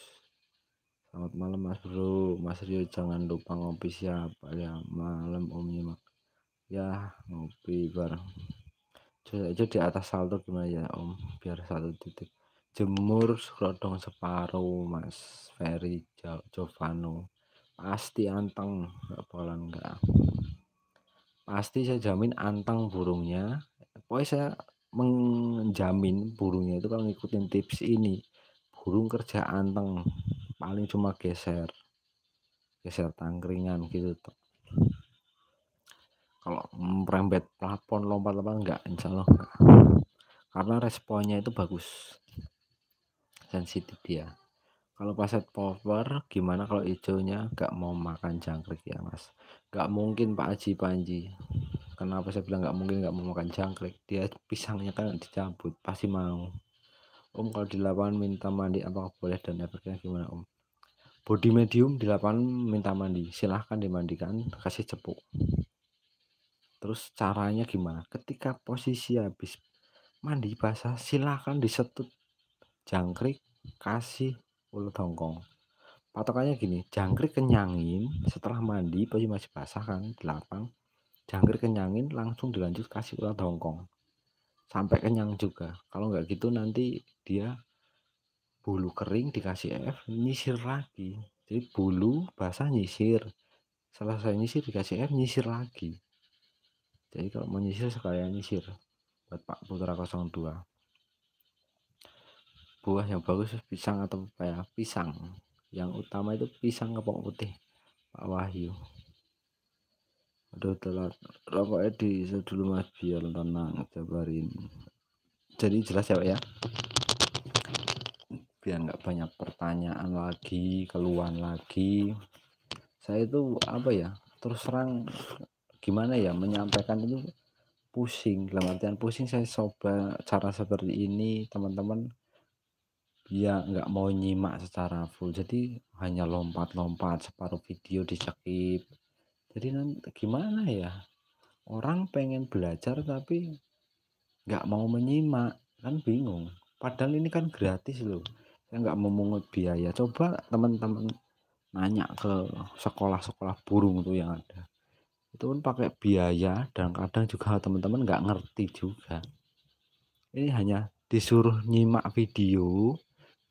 Selamat malam Mas Bro. Mas Rio jangan lupa ngopi siapa ya malam Om Nyimak. Ya ngopi bareng. Coba aja di atas salto gimana ya Om biar satu titik. Jemur skrodong separuh Mas Ferry Jovano. Pasti anteng nggak boleh enggak. Pasti saya jamin anteng burungnya. Pokoknya saya menjamin burungnya itu kalau ngikutin tips ini burung kerja anteng paling cuma geser geser tangkringan gitu tuh kalau merembet plafon lompat-lompat enggak insya Allah enggak. karena responnya itu bagus sensitif dia ya. kalau paset power gimana kalau hijaunya enggak mau makan jangkrik ya mas enggak mungkin Pak Haji Panji kenapa saya bilang enggak mungkin enggak mau makan jangkrik dia pisangnya kan dicabut pasti mau Om kalau di lapangan minta mandi apakah boleh dan efeknya gimana Om? Body medium di lapangan minta mandi, silahkan dimandikan, kasih cepuk. Terus caranya gimana? Ketika posisi habis mandi basah, silahkan disetut jangkrik, kasih ulu hongkong. Patokannya gini, jangkrik kenyangin setelah mandi posisi masih basah kan di lapang. Jangkrik kenyangin langsung dilanjut kasih ulat hongkong sampai kenyang juga kalau nggak gitu nanti dia bulu kering dikasih F nyisir lagi jadi bulu basah nyisir selesai nyisir dikasih F nyisir lagi jadi kalau mau nyisir sekalian nyisir buat Pak Putra 02 buah yang bagus pisang atau apa ya pisang yang utama itu pisang kepok putih Pak Wahyu aduh telat Rokok Edi dulu mas biar tenang jabarin jadi jelas ya Pak ya biar nggak banyak pertanyaan lagi keluhan lagi saya itu apa ya terus terang gimana ya menyampaikan itu pusing dalam artian pusing saya coba cara seperti ini teman-teman ya nggak mau nyimak secara full jadi hanya lompat-lompat separuh video di skip jadi nanti gimana ya orang pengen belajar tapi nggak mau menyimak kan bingung padahal ini kan gratis loh saya nggak memungut biaya coba teman-teman nanya ke sekolah-sekolah burung tuh yang ada itu pun kan pakai biaya dan kadang juga teman-teman nggak ngerti juga ini hanya disuruh nyimak video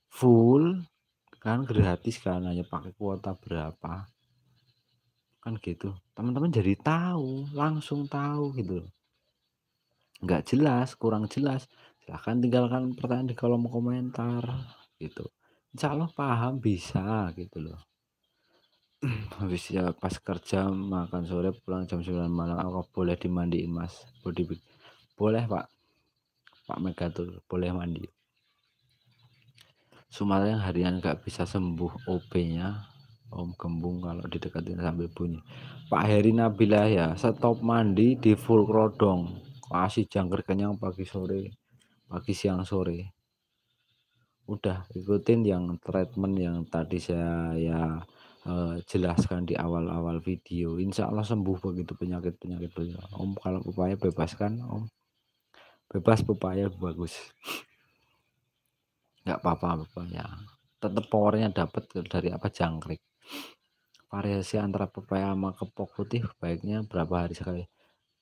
full kan gratis kan hanya pakai kuota berapa kan gitu teman-teman jadi tahu langsung tahu gitu nggak jelas kurang jelas silahkan tinggalkan pertanyaan di kolom komentar gitu insya Allah paham bisa gitu loh habis ya pas kerja makan sore pulang jam 9 malam aku boleh dimandiin mas body big boleh pak pak Megatur boleh mandi Sumatera yang harian gak bisa sembuh OP nya Om Gembung kalau didekatin sampai bunyi. Pak Heri Nabila ya, stop mandi di full krodong. masih jangkrik kenyang pagi sore, pagi siang sore. Udah ikutin yang treatment yang tadi saya ya jelaskan di awal-awal video. Insya Allah sembuh begitu penyakit-penyakit Om kalau pepaya bebaskan Om. Bebas pepaya bagus. nggak apa-apa ya Tetap powernya dapat dari apa jangkrik variasi antara pepaya sama kepok putih baiknya berapa hari sekali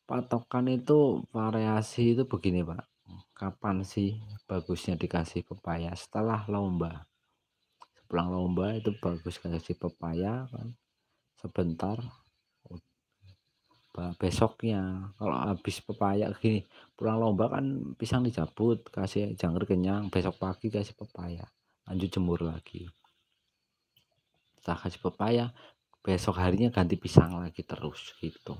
patokan itu variasi itu begini pak kapan sih bagusnya dikasih pepaya setelah lomba sepulang lomba itu bagus kasih pepaya kan sebentar besoknya kalau habis pepaya gini pulang lomba kan pisang dicabut kasih jangkrik kenyang besok pagi kasih pepaya lanjut jemur lagi kita kasih pepaya besok harinya ganti pisang lagi terus gitu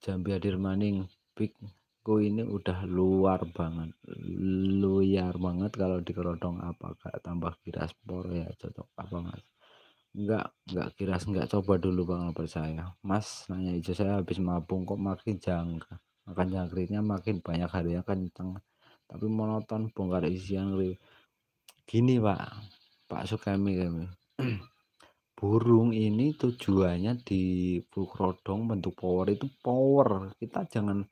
Jambi hadir maning big go ini udah luar banget luar banget kalau dikerodong apa gak tambah kiras por ya cocok apa mas enggak enggak kiras enggak coba dulu bang percaya mas nanya itu saya habis mabung kok makin jangka makan jangkriknya makin banyak harinya kenceng kan tapi monoton bongkar isian gini pak pak Sukemi kami burung ini tujuannya di rodong bentuk power itu power kita jangan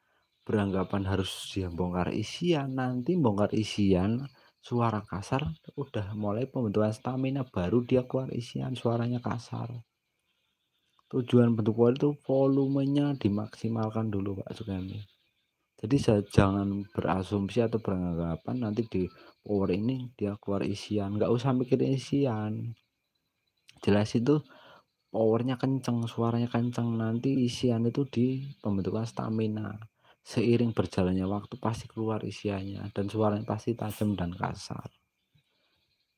beranggapan harus dia bongkar isian nanti bongkar isian suara kasar udah mulai pembentukan stamina baru dia keluar isian suaranya kasar tujuan bentuk power itu volumenya dimaksimalkan dulu Pak Sukemi jadi saya jangan berasumsi atau beranggapan nanti di power ini dia keluar isian nggak usah mikir isian jelas itu powernya kenceng suaranya kenceng nanti isian itu di pembentukan stamina seiring berjalannya waktu pasti keluar isiannya dan suaranya pasti tajam dan kasar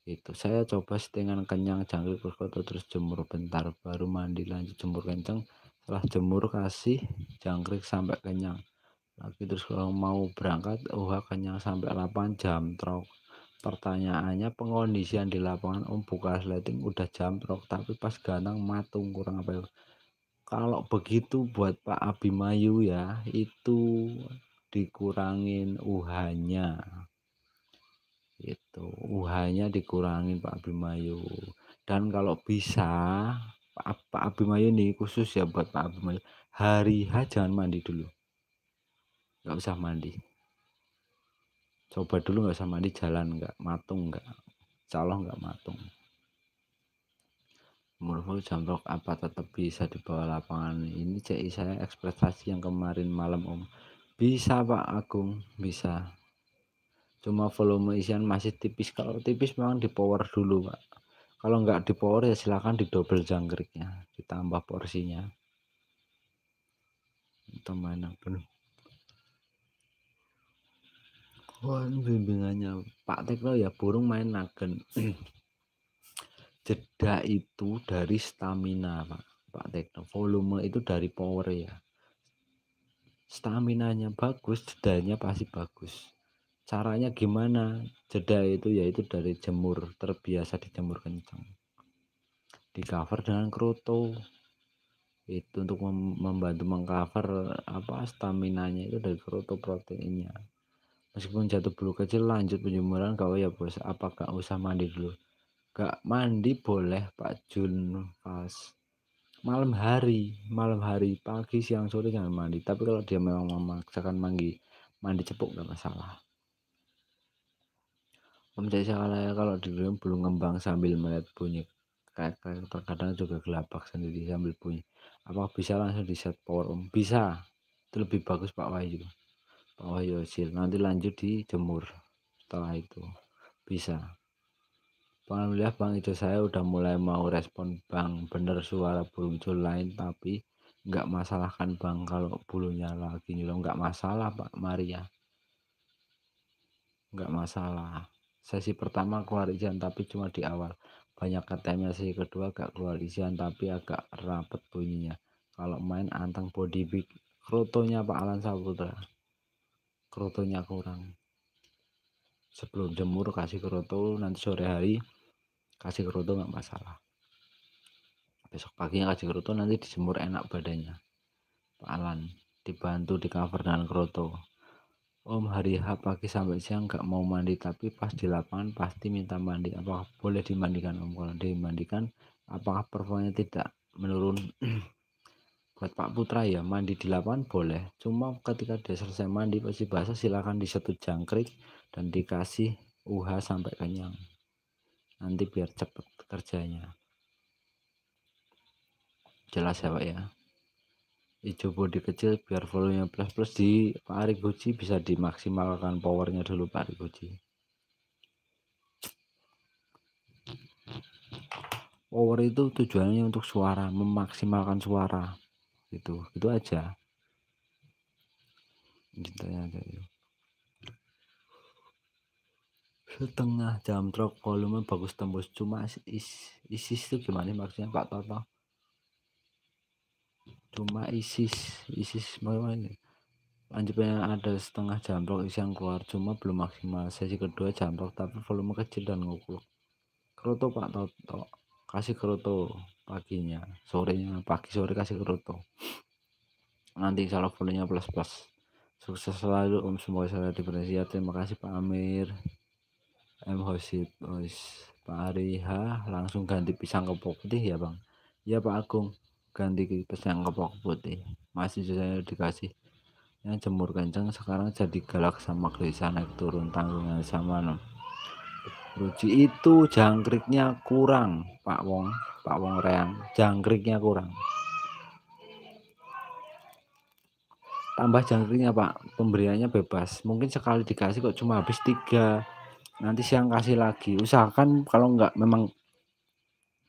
itu saya coba setengah kenyang jangkrik berfoto terus jemur bentar baru mandi lanjut jemur kenceng setelah jemur kasih jangkrik sampai kenyang lagi terus kalau mau berangkat oh kenyang sampai 8 jam trok pertanyaannya pengondisian di lapangan Om oh, buka sliding udah jamprok tapi pas ganang matung kurang apa ya kalau begitu buat Pak Abimayu ya itu dikurangin uhanya itu uhanya dikurangin Pak Abimayu dan kalau bisa Pak, Pak Abimayu ini khusus ya buat Pak Abimayu hari H jangan mandi dulu nggak usah mandi coba dulu nggak sama di jalan nggak matung nggak calon nggak matung menurutku jamrok apa tetap bisa di bawah lapangan ini CI saya ekspresasi yang kemarin malam om bisa Pak Agung bisa cuma volume isian masih tipis kalau tipis memang di power dulu Pak kalau nggak di power ya silahkan di double jangkriknya ditambah porsinya teman penuh wah ini bimbingannya Pak Tekno ya burung main nagen jeda itu dari stamina Pak Pak Tekno volume itu dari power ya stamina nya bagus jedanya pasti bagus caranya gimana jeda itu yaitu dari jemur terbiasa dijemur kencang di cover dengan kroto itu untuk membantu mengcover apa stamina nya itu dari kroto proteinnya Meskipun jatuh bulu kecil lanjut penjemuran kau ya bos. Apa gak usah mandi dulu? Gak mandi boleh Pak Jun pas malam hari, malam hari, pagi, siang, sore jangan mandi. Tapi kalau dia memang memaksakan mandi, mandi cepuk gak masalah. Mencari saya kalau di dalam belum ngembang sambil melihat bunyi kayak terkadang juga gelapak sendiri sambil bunyi. Apa bisa langsung di set power om? Bisa. Itu lebih bagus Pak Wahyu oh yosil iya, nanti lanjut dijemur setelah itu bisa Alhamdulillah Bang itu saya udah mulai mau respon Bang bener suara burung ijo lain tapi nggak masalah kan Bang kalau bulunya lagi nyolong nggak masalah Pak Maria nggak masalah sesi pertama keluar izin tapi cuma di awal banyak katanya sesi kedua gak keluar izin tapi agak rapet bunyinya kalau main anteng body big krotonya Pak Alan Saputra kerutunya kurang sebelum jemur kasih kerutu nanti sore hari kasih kerutu nggak masalah besok paginya kasih kerutu nanti dijemur enak badannya Pak Alan dibantu di cover dengan kerutu Om hari H pagi sampai siang nggak mau mandi tapi pas di lapangan pasti minta mandi apakah boleh dimandikan Om kalau dimandikan apakah performanya tidak menurun buat Pak Putra ya mandi di lapangan boleh cuma ketika dia selesai mandi pasti basah silahkan di satu jangkrik dan dikasih UH sampai kenyang nanti biar cepet kerjanya jelas ya Pak ya hijau body kecil biar volumenya plus plus di Pak Ari bisa dimaksimalkan powernya dulu Pak Ari power itu tujuannya untuk suara memaksimalkan suara gitu itu aja gitu ya setengah jam truk volume bagus tembus cuma is, isis itu gimana maksudnya Pak Toto cuma isis isis mana ini lanjutnya ada setengah jam truk isi yang keluar cuma belum maksimal sesi kedua jam truk tapi volume kecil dan ngukur keroto Pak Toto kasih keruto paginya sorenya pagi sore kasih keruto nanti salah follow plus plus sukses selalu om semoga selalu diberi terima kasih Pak Amir M Hosip Ois Pak Ariha langsung ganti pisang kepok putih ya Bang ya Pak Agung ganti pisang kepok putih masih saya dikasih yang jemur kencang sekarang jadi galak sama gelisah naik turun tanggungan sama nom Ruji itu jangkriknya kurang, Pak Wong, Pak Wong Reang. Jangkriknya kurang. Tambah jangkriknya, Pak. Pemberiannya bebas. Mungkin sekali dikasih kok cuma habis tiga. Nanti siang kasih lagi. Usahakan kalau enggak memang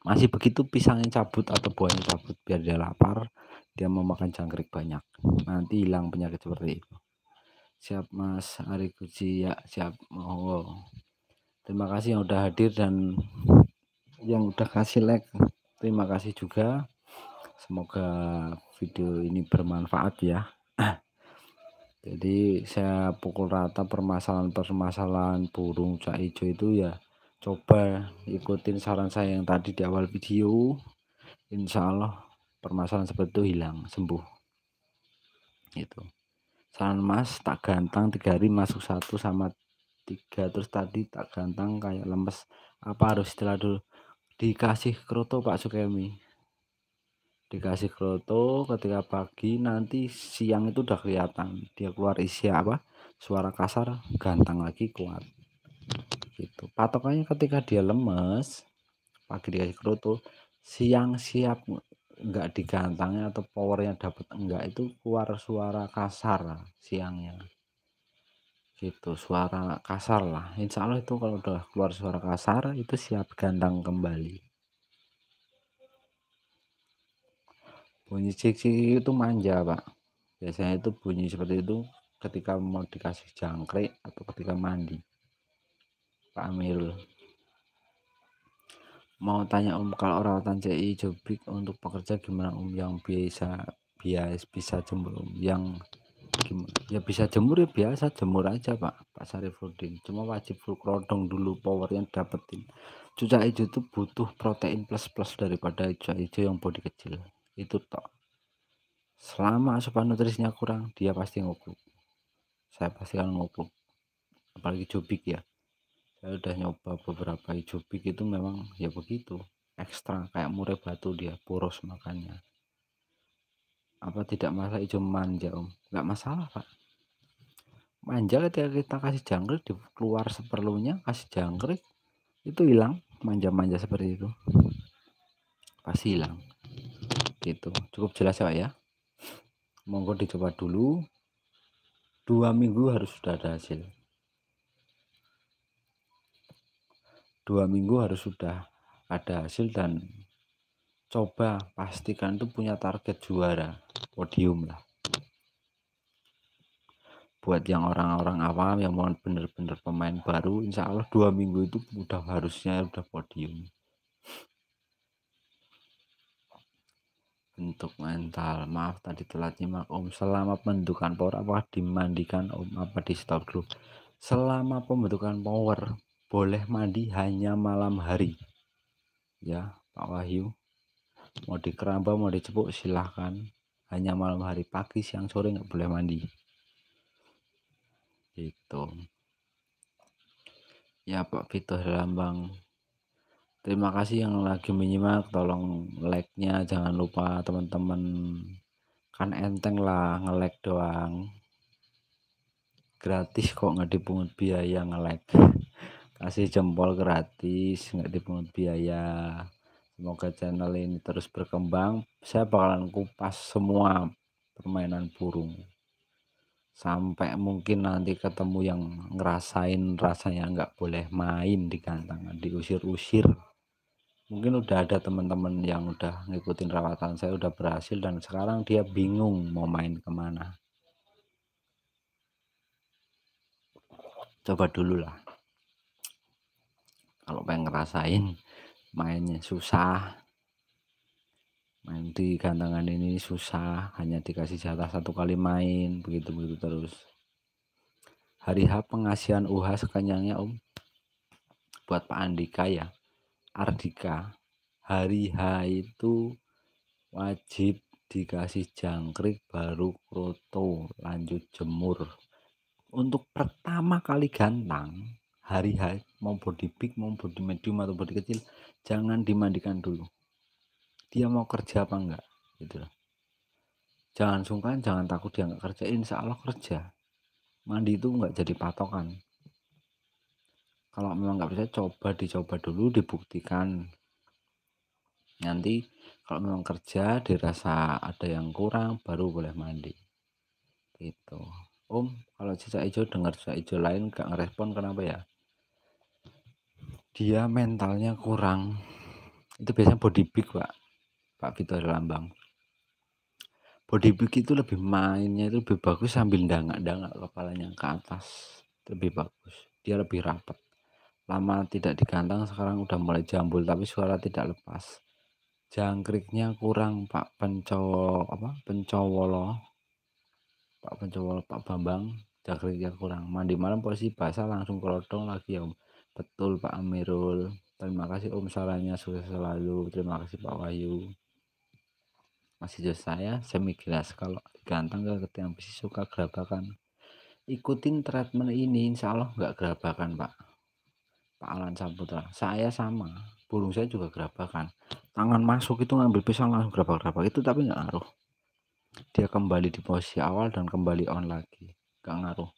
masih begitu pisangnya cabut atau buahnya cabut biar dia lapar, dia mau makan jangkrik banyak. Nanti hilang penyakit seperti itu. Siap Mas Ari Kuci ya, siap. Oh terima kasih yang udah hadir dan yang udah kasih like terima kasih juga semoga video ini bermanfaat ya jadi saya pukul rata permasalahan-permasalahan burung cak hijau itu ya coba ikutin saran saya yang tadi di awal video insya Allah permasalahan seperti itu hilang sembuh itu saran mas tak gantang tiga hari masuk satu sama tiga terus tadi tak gantang kayak lemes apa harus setelah dulu dikasih kroto Pak Sukemi dikasih kroto ketika pagi nanti siang itu udah kelihatan dia keluar isi apa suara kasar gantang lagi kuat gitu patokannya ketika dia lemes pagi dikasih kroto siang siap enggak digantangnya atau powernya dapat enggak itu keluar suara kasar siangnya gitu suara kasar lah insya Allah itu kalau udah keluar suara kasar itu siap gandang kembali bunyi cik-cik itu manja pak biasanya itu bunyi seperti itu ketika mau dikasih jangkrik atau ketika mandi Pak Amirul mau tanya Om kalau orang CI jobik untuk pekerja gimana Om yang biasa bias bisa jemur yang gimana ya bisa jemur ya biasa jemur aja pak pak Sarifudin cuma wajib full kerondong dulu power yang dapetin cucak hijau itu butuh protein plus plus daripada hijau hijau yang body kecil itu tok selama asupan nutrisinya kurang dia pasti ngobrol saya pasti akan ngobrol apalagi jubik ya saya udah nyoba beberapa jubik itu memang ya begitu ekstra kayak murai batu dia boros makannya apa tidak masalah iya, hijau manja om nggak masalah pak manja ketika kita kasih jangkrik di keluar seperlunya kasih jangkrik itu hilang manja-manja seperti itu pasti hilang gitu cukup jelas ya pak ya monggo dicoba dulu dua minggu harus sudah ada hasil dua minggu harus sudah ada hasil dan coba pastikan itu punya target juara podium lah buat yang orang-orang awam yang mau bener-bener pemain baru insya Allah dua minggu itu udah harusnya udah podium Untuk mental maaf tadi telatnya nyimak om selama pembentukan power apa dimandikan om apa di stop dulu selama pembentukan power boleh mandi hanya malam hari ya Pak Wahyu mau dikeramba mau dicepuk silahkan hanya malam hari pagi siang sore nggak boleh mandi gitu ya Pak Vito Herlambang terima kasih yang lagi menyimak tolong like nya jangan lupa teman-teman kan enteng lah nge-like doang gratis kok nggak dipungut biaya nge-like kasih jempol gratis nggak dipungut biaya Semoga channel ini terus berkembang. Saya bakalan kupas semua permainan burung. Sampai mungkin nanti ketemu yang ngerasain rasanya nggak boleh main di kandang, diusir-usir. Mungkin udah ada teman-teman yang udah ngikutin rawatan saya udah berhasil dan sekarang dia bingung mau main kemana. Coba dulu lah kalau pengen ngerasain mainnya susah main di gantangan ini susah hanya dikasih jatah satu kali main begitu begitu terus hari H pengasihan UH sekenyangnya om buat Pak Andika ya Ardika hari H itu wajib dikasih jangkrik baru kroto lanjut jemur untuk pertama kali gantang hari H mau body big mau body medium atau body kecil jangan dimandikan dulu dia mau kerja apa enggak gitu loh jangan sungkan jangan takut dia enggak kerja insya Allah kerja mandi itu enggak jadi patokan kalau memang nggak bisa coba dicoba dulu dibuktikan nanti kalau memang kerja dirasa ada yang kurang baru boleh mandi gitu Om, kalau jejak hijau dengar jejak hijau lain gak ngerespon kenapa ya? dia mentalnya kurang itu biasanya body big pak pak Vito Lambang body big itu lebih mainnya itu lebih bagus sambil dangak-dangak kepalanya ke atas lebih bagus dia lebih rapat lama tidak digantang sekarang udah mulai jambul tapi suara tidak lepas jangkriknya kurang Pak Pencowo apa Pencowolo Pak Pencowolo Pak Bambang jangkriknya kurang mandi malam posisi basah langsung kelodong lagi ya Om Betul Pak Amirul. Terima kasih Om Saranya sukses selalu. Terima kasih Pak Wahyu. Masih jauh saya semi jelas kalau ganteng kalau yang besi suka gerabakan. Ikutin treatment ini insya Allah nggak gerabakan Pak. Pak Alan Saputra. Saya sama. Burung saya juga gerabakan. Tangan masuk itu ngambil pisang langsung gerabak-gerabak itu tapi nggak ngaruh. Dia kembali di posisi awal dan kembali on lagi. Nggak ngaruh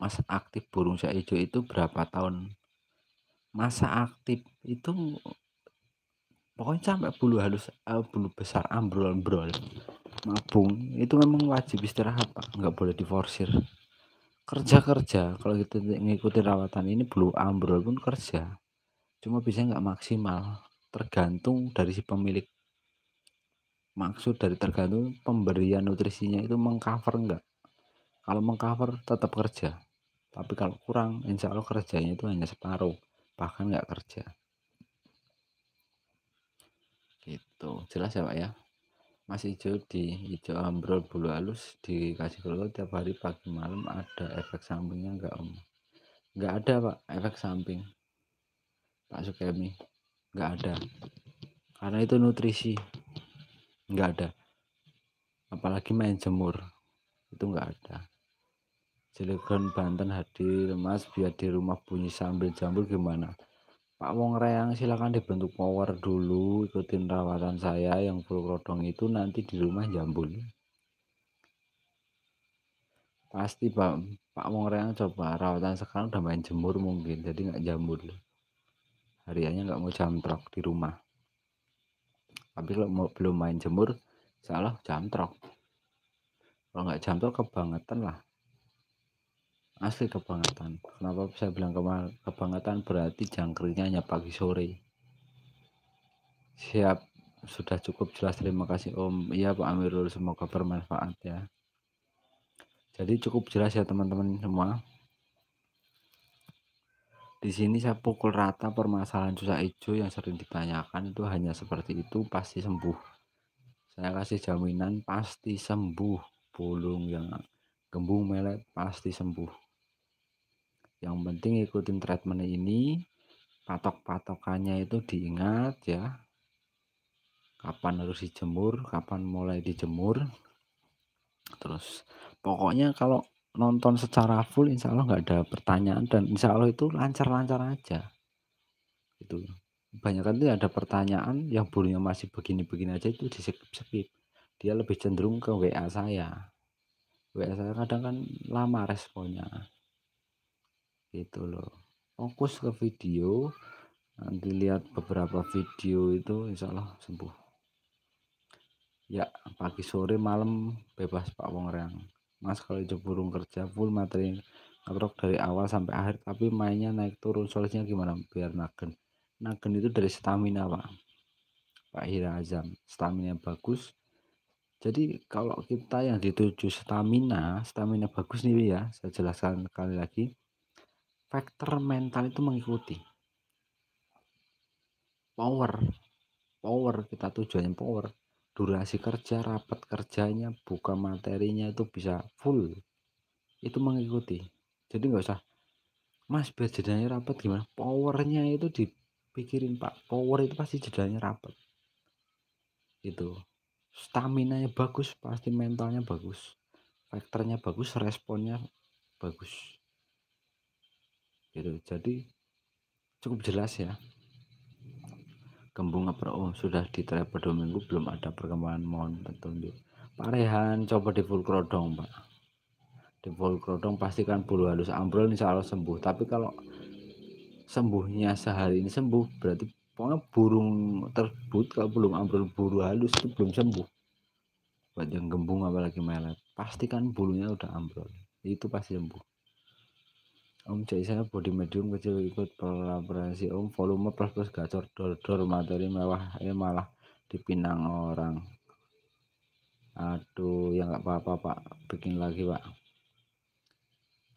masa aktif burung saya hijau itu berapa tahun masa aktif itu pokoknya sampai bulu halus uh, bulu besar ambrol-ambrol mabung itu memang wajib istirahat pak nggak boleh diforsir kerja kerja kalau kita ngikuti rawatan ini bulu ambrol pun kerja cuma bisa nggak maksimal tergantung dari si pemilik maksud dari tergantung pemberian nutrisinya itu mengcover nggak kalau mengcover tetap kerja tapi kalau kurang insya Allah kerjanya itu hanya separuh bahkan nggak kerja gitu jelas ya Pak ya Mas Ijo di Ijo Ambrol Bulu Halus dikasih Kasiholo tiap hari pagi malam ada efek sampingnya enggak Om nggak ada Pak efek samping Pak Sukemi enggak ada karena itu nutrisi enggak ada apalagi main jemur itu enggak ada Cilegon Banten hadir Mas biar di rumah bunyi sambil jambul gimana Pak Wong Reang silahkan dibentuk power dulu ikutin rawatan saya yang bulu rodong itu nanti di rumah jambul pasti Pak Pak Wong Reang coba rawatan sekarang udah main jemur mungkin jadi nggak jambul hariannya nggak mau jamtrok di rumah tapi kalau mau, belum main jemur salah jamtrok kalau nggak jamtrok kebangetan lah asli kebangetan kenapa saya bilang kebangetan berarti jangkriknya hanya pagi sore siap sudah cukup jelas terima kasih om iya Pak Amirul semoga bermanfaat ya jadi cukup jelas ya teman-teman semua di sini saya pukul rata permasalahan susah hijau yang sering ditanyakan itu hanya seperti itu pasti sembuh saya kasih jaminan pasti sembuh bulung yang kembung melet pasti sembuh yang penting ikutin treatment ini, patok-patokannya itu diingat ya. Kapan harus dijemur, kapan mulai dijemur. Terus pokoknya kalau nonton secara full insya Allah nggak ada pertanyaan dan insya Allah itu lancar-lancar aja. Itu banyak kan ada pertanyaan yang burunya masih begini-begini aja itu di skip-skip. Dia lebih cenderung ke WA saya. WA saya kadang kan lama responnya gitu loh fokus ke video nanti lihat beberapa video itu insya Allah sembuh ya pagi sore malam bebas Pak Wongreang Mas kalau itu burung kerja full materi ngetrok dari awal sampai akhir tapi mainnya naik turun solusinya gimana biar nagen nagen itu dari stamina Pak Pak Hira Azam stamina bagus jadi kalau kita yang dituju stamina stamina bagus nih ya saya jelaskan sekali lagi faktor mental itu mengikuti power power kita tujuannya power durasi kerja rapat kerjanya buka materinya itu bisa full itu mengikuti jadi nggak usah mas biar jadinya rapat gimana powernya itu dipikirin pak power itu pasti jadinya rapat itu stamina nya bagus pasti mentalnya bagus faktornya bagus responnya bagus gitu jadi cukup jelas ya Gembung apa oh sudah di treble dua minggu belum ada perkembangan mohon petunjuk Pak Rehan coba di full krodong Pak di full krodong pastikan bulu halus ambrol insya Allah sembuh tapi kalau sembuhnya sehari ini sembuh berarti pokoknya burung terbut kalau belum ambrol bulu halus itu belum sembuh buat yang gembung apalagi melet pastikan bulunya udah ambrol itu pasti sembuh Om cek saya body medium kecil ikut kolaborasi Om volume plus plus gacor dor dor materi mewah ini eh, malah dipinang orang aduh ya nggak apa-apa pak bikin lagi pak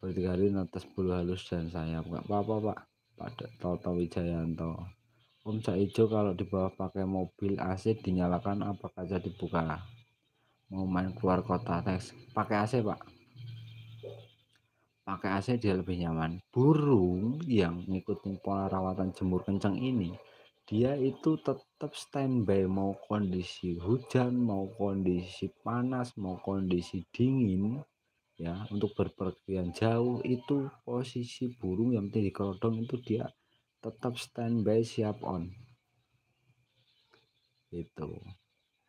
bertiga hari bulu halus dan sayap nggak apa-apa pak pada Toto Wijayanto Om hijau kalau dibawa pakai mobil AC dinyalakan apa jadi dibuka mau main keluar kota teks pakai AC pak pakai AC dia lebih nyaman. Burung yang ngikutin pola rawatan jemur kencang ini, dia itu tetap standby mau kondisi hujan, mau kondisi panas, mau kondisi dingin, ya untuk berpergian jauh itu posisi burung yang penting di kerodong itu dia tetap standby siap on Itu.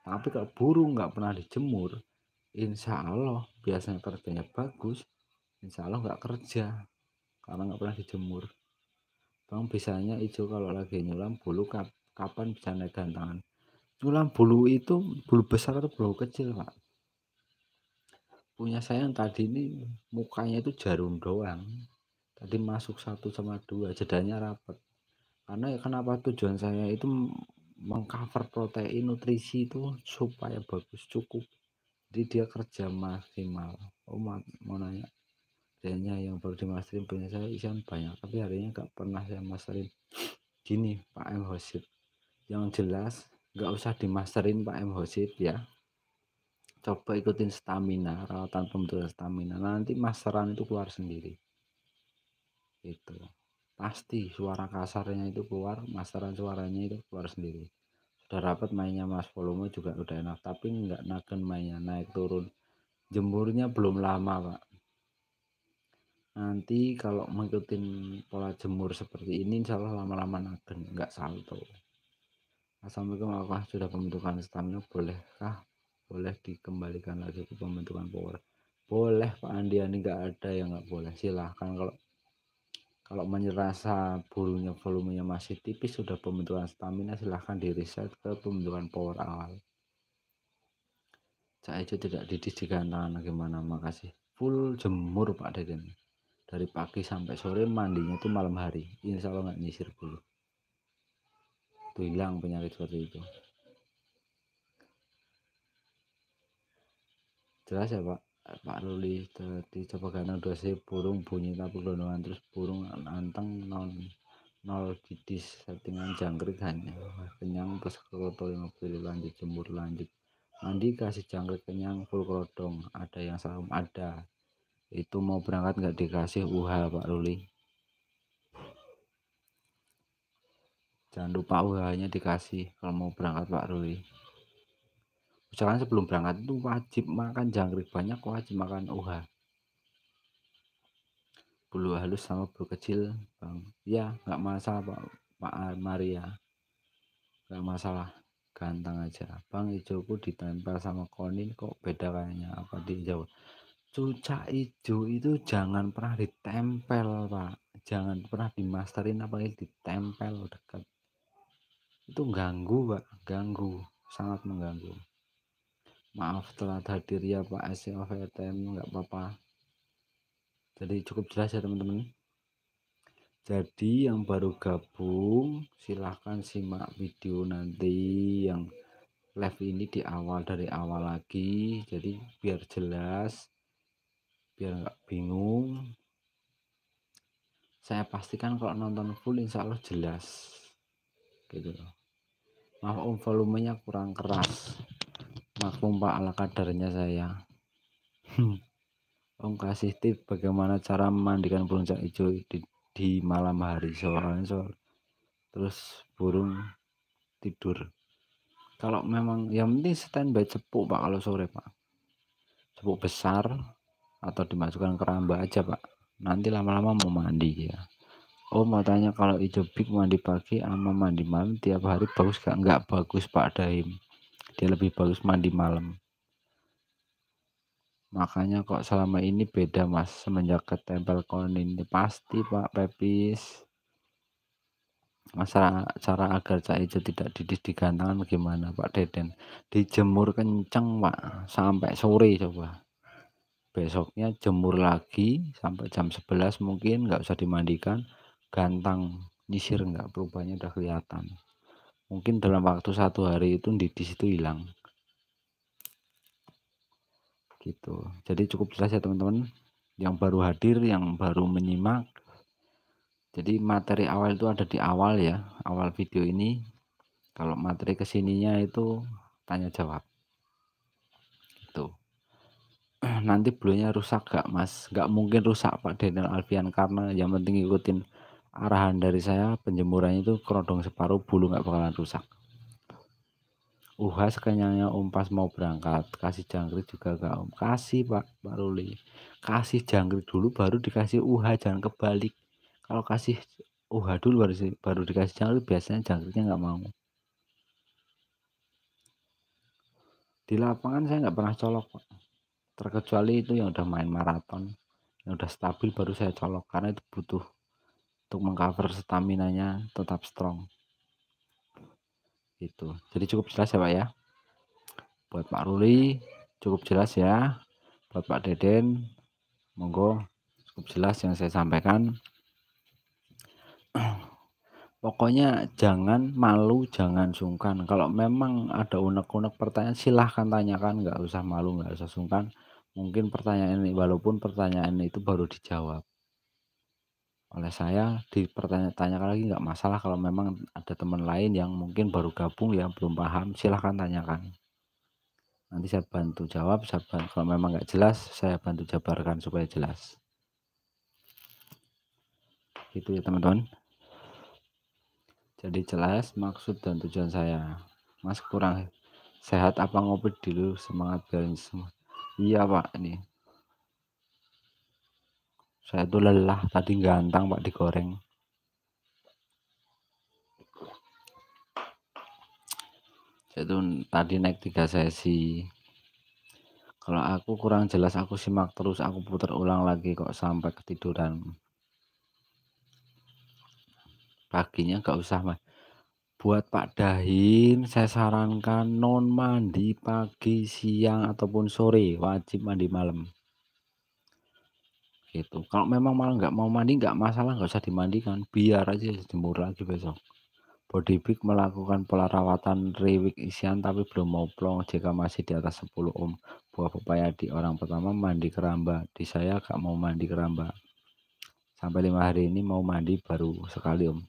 tapi kalau burung nggak pernah dijemur insya Allah biasanya kerjanya bagus insya Allah nggak kerja karena nggak pernah dijemur bang bisanya hijau kalau lagi nyulam bulu kapan bisa naik tangan nyulam bulu itu bulu besar atau bulu kecil pak punya saya yang tadi ini mukanya itu jarum doang tadi masuk satu sama dua jedanya rapat karena ya kenapa tujuan saya itu mengcover protein nutrisi itu supaya bagus cukup jadi dia kerja maksimal oh mau nanya realnya yang baru dimasterin punya saya isian banyak tapi harinya nggak pernah saya masterin gini Pak M Hosid yang jelas nggak usah dimasterin Pak M Hosid ya coba ikutin stamina rawatan pembentukan stamina nanti masteran itu keluar sendiri itu pasti suara kasarnya itu keluar masteran suaranya itu keluar sendiri sudah rapat mainnya mas volume juga udah enak tapi nggak naken mainnya naik turun jemurnya belum lama pak nanti kalau mengikuti pola jemur seperti ini insya Allah lama-lama nagen nggak salto Assalamualaikum apakah sudah pembentukan stamina bolehkah boleh dikembalikan lagi ke pembentukan power boleh Pak Andi ini nggak ada yang nggak boleh silahkan kalau kalau menyerasa bulunya volumenya masih tipis sudah pembentukan stamina silahkan di reset ke pembentukan power awal Cak itu tidak didisikan tangan gimana makasih full jemur Pak Deden dari pagi sampai sore mandinya itu malam hari insya Allah nggak nyisir bulu itu hilang penyakit seperti itu jelas ya pak Pak Ruli tadi coba dua dosi burung bunyi tapi gondongan terus burung anteng non nol didis settingan jangkrik hanya kenyang terus kekoto yang lanjut jemur lanjut mandi kasih jangkrik kenyang full kerodong ada yang salam ada itu mau berangkat nggak dikasih uha Pak Ruli jangan lupa UH nya dikasih kalau mau berangkat Pak Ruli misalkan sebelum berangkat itu wajib makan jangkrik banyak wajib makan uha. bulu halus sama bulu kecil bang ya nggak masalah Pak Pak Maria nggak masalah ganteng aja bang hijauku ditempel sama konin kok beda kayaknya apa di jauh cucak hijau itu jangan pernah ditempel pak jangan pernah dimasterin apalagi ditempel dekat itu ganggu pak ganggu sangat mengganggu maaf telah hadir ya pak SCOVTM ya. nggak apa-apa jadi cukup jelas ya teman-teman jadi yang baru gabung silahkan simak video nanti yang live ini di awal dari awal lagi jadi biar jelas biar nggak bingung saya pastikan kalau nonton full insya Allah jelas gitu loh maaf om volumenya kurang keras maklum pak ala kadarnya saya om kasih tip bagaimana cara memandikan burung cak hijau di, di malam hari soalnya soal terus burung tidur kalau memang yang penting standby cepuk pak kalau sore pak cepuk besar atau dimasukkan keramba aja pak nanti lama-lama mau mandi ya Oh mau tanya kalau big mandi pagi ama mandi malam tiap hari bagus gak? Enggak bagus Pak Daim. Dia lebih bagus mandi malam. Makanya kok selama ini beda mas semenjak ke tempel konin ini pasti Pak Pepis. Masa cara agar cak hijau tidak didis di gantangan gimana Pak Deden? Dijemur kenceng Pak sampai sore coba besoknya jemur lagi sampai jam 11 mungkin nggak usah dimandikan gantang nyisir nggak perubahannya udah kelihatan mungkin dalam waktu satu hari itu di situ hilang gitu jadi cukup jelas ya teman-teman yang baru hadir yang baru menyimak jadi materi awal itu ada di awal ya awal video ini kalau materi kesininya itu tanya jawab nanti bulunya rusak gak mas gak mungkin rusak Pak Daniel Alfian karena yang penting ikutin arahan dari saya penjemurannya itu kerodong separuh bulu gak bakalan rusak Uhas kenyangnya pas mau berangkat kasih jangkrik juga gak om kasih Pak Pak Ruli kasih jangkrik dulu baru dikasih uha jangan kebalik kalau kasih uha dulu baru baru dikasih jangkrik biasanya jangkriknya nggak mau di lapangan saya nggak pernah colok Pak terkecuali itu yang udah main maraton yang udah stabil baru saya colok karena itu butuh untuk mengcover stamina nya tetap strong Itu, jadi cukup jelas ya Pak ya buat Pak Ruli cukup jelas ya buat Pak Deden monggo cukup jelas yang saya sampaikan pokoknya jangan malu jangan sungkan kalau memang ada unek-unek pertanyaan silahkan tanyakan nggak usah malu nggak usah sungkan mungkin pertanyaan ini walaupun pertanyaan itu baru dijawab oleh saya dipertanyakan lagi nggak masalah kalau memang ada teman lain yang mungkin baru gabung yang belum paham silahkan tanyakan nanti saya bantu jawab saya bantu, kalau memang nggak jelas saya bantu jabarkan supaya jelas itu ya teman-teman jadi jelas maksud dan tujuan saya mas kurang sehat apa ngopi dulu semangat dan semua Iya Pak ini. Saya tuh lelah tadi gantang Pak digoreng. Saya tuh tadi naik tiga sesi. Kalau aku kurang jelas aku simak terus aku putar ulang lagi kok sampai ketiduran. Paginya gak usah mas buat Pak Dahim saya sarankan non mandi pagi, siang ataupun sore, wajib mandi malam. Gitu. Kalau memang malah nggak mau mandi nggak masalah, nggak usah dimandikan, biar aja jemur lagi besok. Body Big melakukan pola rawatan rewik isian tapi belum mau plong jika masih di atas 10 ohm. Buah pepaya di orang pertama mandi keramba, di saya nggak mau mandi keramba. Sampai lima hari ini mau mandi baru sekali om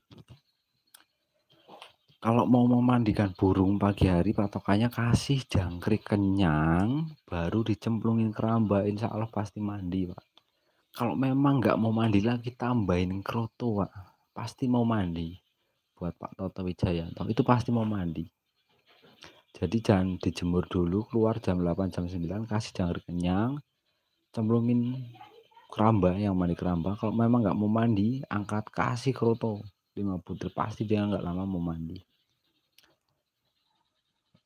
kalau mau memandikan burung pagi hari patokannya kasih jangkrik kenyang baru dicemplungin keramba insya Allah pasti mandi pak kalau memang nggak mau mandi lagi tambahin kroto pak pasti mau mandi buat Pak Toto Wijayanto itu pasti mau mandi jadi jangan dijemur dulu keluar jam 8 jam 9 kasih jangkrik kenyang cemplungin keramba yang mandi keramba kalau memang nggak mau mandi angkat kasih kroto lima butir pasti dia nggak lama mau mandi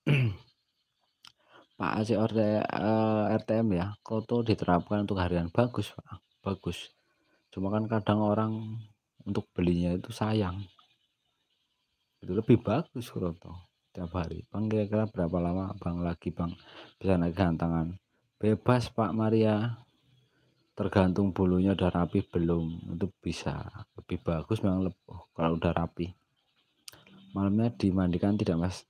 Pak AC uh, eh, RTM ya, Koto diterapkan untuk harian bagus, Pak. Bagus. Cuma kan kadang orang untuk belinya itu sayang. Itu lebih bagus Koto tiap hari. Bang kira-kira berapa lama Bang lagi Bang bisa naik gantangan? Bebas Pak Maria. Tergantung bulunya udah rapi belum. Itu bisa lebih bagus memang lebih oh, kalau udah rapi. Malamnya dimandikan tidak Mas?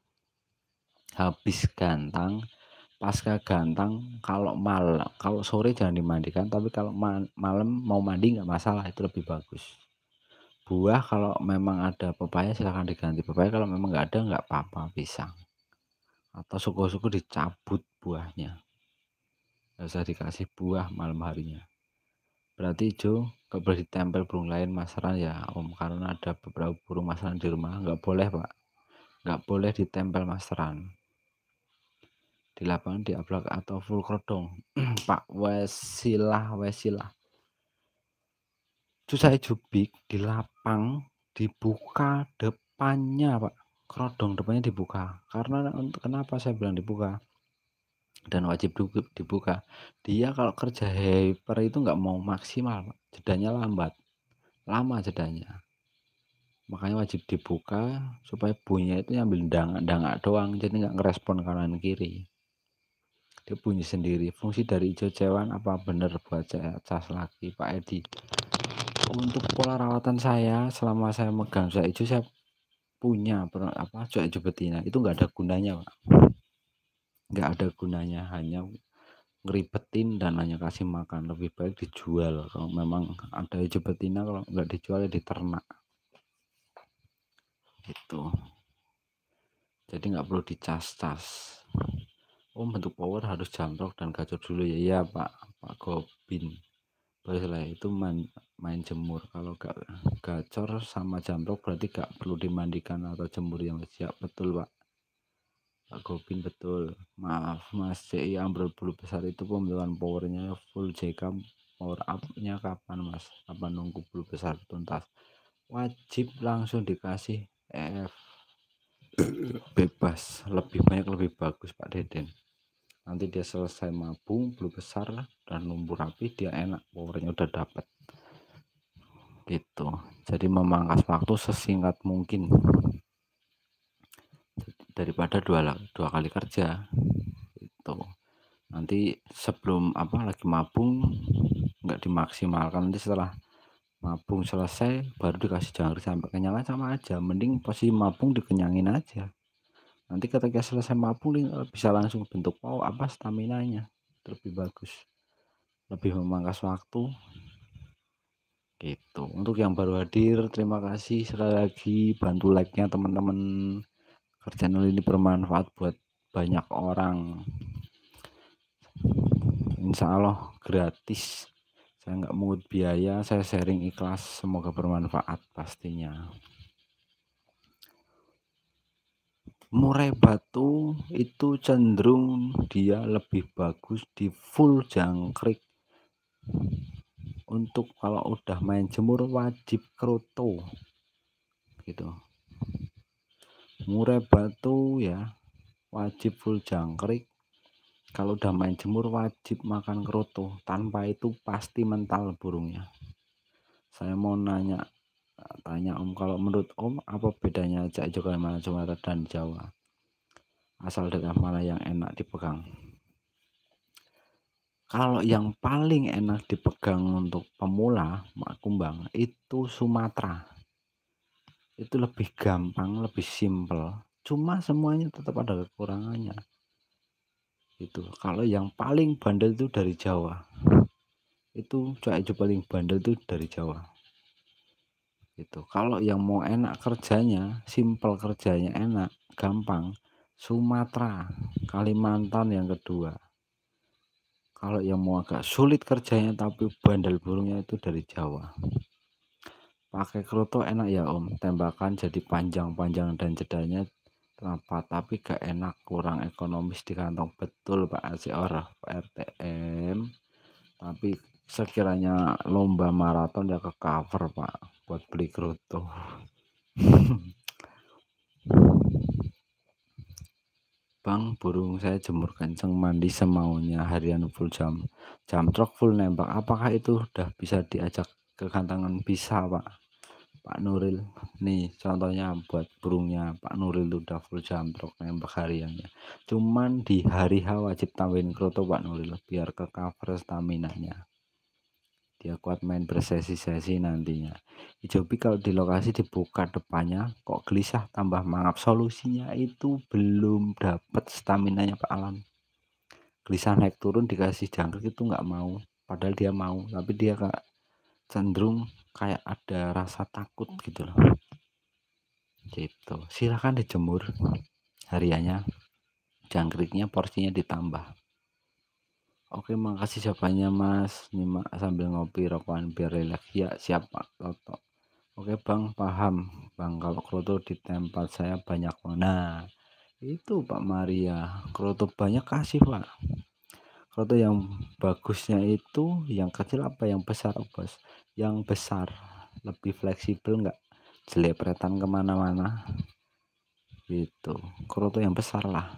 habis gantang pasca gantang kalau malam kalau sore jangan dimandikan tapi kalau malam mau mandi nggak masalah itu lebih bagus buah kalau memang ada pepaya silahkan diganti pepaya kalau memang nggak ada nggak apa-apa pisang atau suku-suku dicabut buahnya nggak usah dikasih buah malam harinya berarti Jo nggak boleh ditempel burung lain masaran ya Om karena ada beberapa burung masaran di rumah nggak boleh Pak nggak boleh ditempel masaran di lapangan di ablak atau full krodong Pak Wesilah Wesilah itu saya Jubik di lapang dibuka depannya Pak krodong depannya dibuka karena untuk kenapa saya bilang dibuka dan wajib dibuka dia kalau kerja hyper itu nggak mau maksimal Pak. jedanya lambat lama jedanya makanya wajib dibuka supaya punya itu ambil dangak-dangak doang jadi nggak ngerespon kanan kiri dia bunyi sendiri fungsi dari hijau cewan apa benar buat cas lagi Pak Edi untuk pola rawatan saya selama saya megang saya hijau saya punya apa zodiak hijau betina itu enggak ada gunanya Pak nggak ada gunanya hanya ngeribetin dan hanya kasih makan lebih baik dijual kalau memang ada hijau betina kalau enggak dijual ya diternak itu jadi enggak perlu dicas-cas Om oh, bentuk power harus jamrok dan gacor dulu ya iya Pak Pak Gobin baiklah itu main, main jemur kalau gak gacor sama jamrok berarti gak perlu dimandikan atau jemur yang siap betul Pak Pak Gobin betul maaf Mas CI iya, ambrol bulu besar itu pembentukan powernya full JK power upnya kapan Mas kapan nunggu bulu besar tuntas wajib langsung dikasih e F bebas lebih banyak lebih bagus Pak Deden nanti dia selesai mabung belum besar dan lumpur rapi dia enak powernya udah dapet gitu jadi memangkas waktu sesingkat mungkin daripada dua dua kali kerja itu nanti sebelum apa lagi mabung nggak dimaksimalkan nanti setelah mabung selesai baru dikasih jangkrik sampai kenyangan sama aja mending posisi mabung dikenyangin aja nanti ketika selesai mapuling eh, bisa langsung bentuk mau apa stamina nya lebih bagus lebih memangkas waktu gitu untuk yang baru hadir terima kasih sekali lagi bantu like nya teman-teman channel ini bermanfaat buat banyak orang Insya Allah gratis saya nggak mengut biaya saya sharing ikhlas semoga bermanfaat pastinya murai batu itu cenderung dia lebih bagus di full jangkrik untuk kalau udah main jemur wajib keroto, gitu murai batu ya wajib full jangkrik kalau udah main jemur wajib makan keroto. tanpa itu pasti mental burungnya saya mau nanya Tanya Om, kalau menurut Om apa bedanya cak mana Sumatera dan Jawa? Asal daerah mana yang enak dipegang? Kalau yang paling enak dipegang untuk pemula, Mak Kumbang, itu Sumatera. Itu lebih gampang, lebih simpel Cuma semuanya tetap ada kekurangannya. Itu kalau yang paling bandel itu dari Jawa. Itu cak paling bandel itu dari Jawa gitu kalau yang mau enak kerjanya simple kerjanya enak gampang Sumatera Kalimantan yang kedua kalau yang mau agak sulit kerjanya tapi bandel burungnya itu dari Jawa pakai kroto enak ya om tembakan jadi panjang-panjang dan jedanya kenapa tapi gak enak kurang ekonomis di kantong betul Pak Asior Orang RTM tapi sekiranya lomba maraton ya ke cover pak buat beli kerutu, Bang, burung saya jemur kenceng mandi semaunya harian full jam. Jam truk full nembak. Apakah itu udah bisa diajak ke kantangan bisa, Pak? Pak Nuril. Nih, contohnya buat burungnya Pak Nuril udah full jam truk nembak hariannya. Cuman di hari H wajib tambahin kroto Pak Nuril biar ke cover stamina-nya dia kuat main bersesi-sesi nantinya. Ijobi kalau di lokasi dibuka depannya kok gelisah tambah mangap solusinya itu belum dapat stamina nya Pak Alan. Gelisah naik turun dikasih jangkrik itu nggak mau, padahal dia mau, tapi dia kak cenderung kayak ada rasa takut gitu loh. Gitu. Silahkan dijemur hariannya jangkriknya porsinya ditambah Oke, makasih jawabannya Mas. Nyimak sambil ngopi rokokan biar rileks. Ya, siap Pak Toto. Oke Bang, paham. Bang, kalau kroto di tempat saya banyak warna. Itu Pak Maria, kroto banyak kasih Pak. Kroto yang bagusnya itu yang kecil apa yang besar, Bos? Yang besar, lebih fleksibel enggak? Jelepretan kemana-mana. Itu kroto yang besar lah.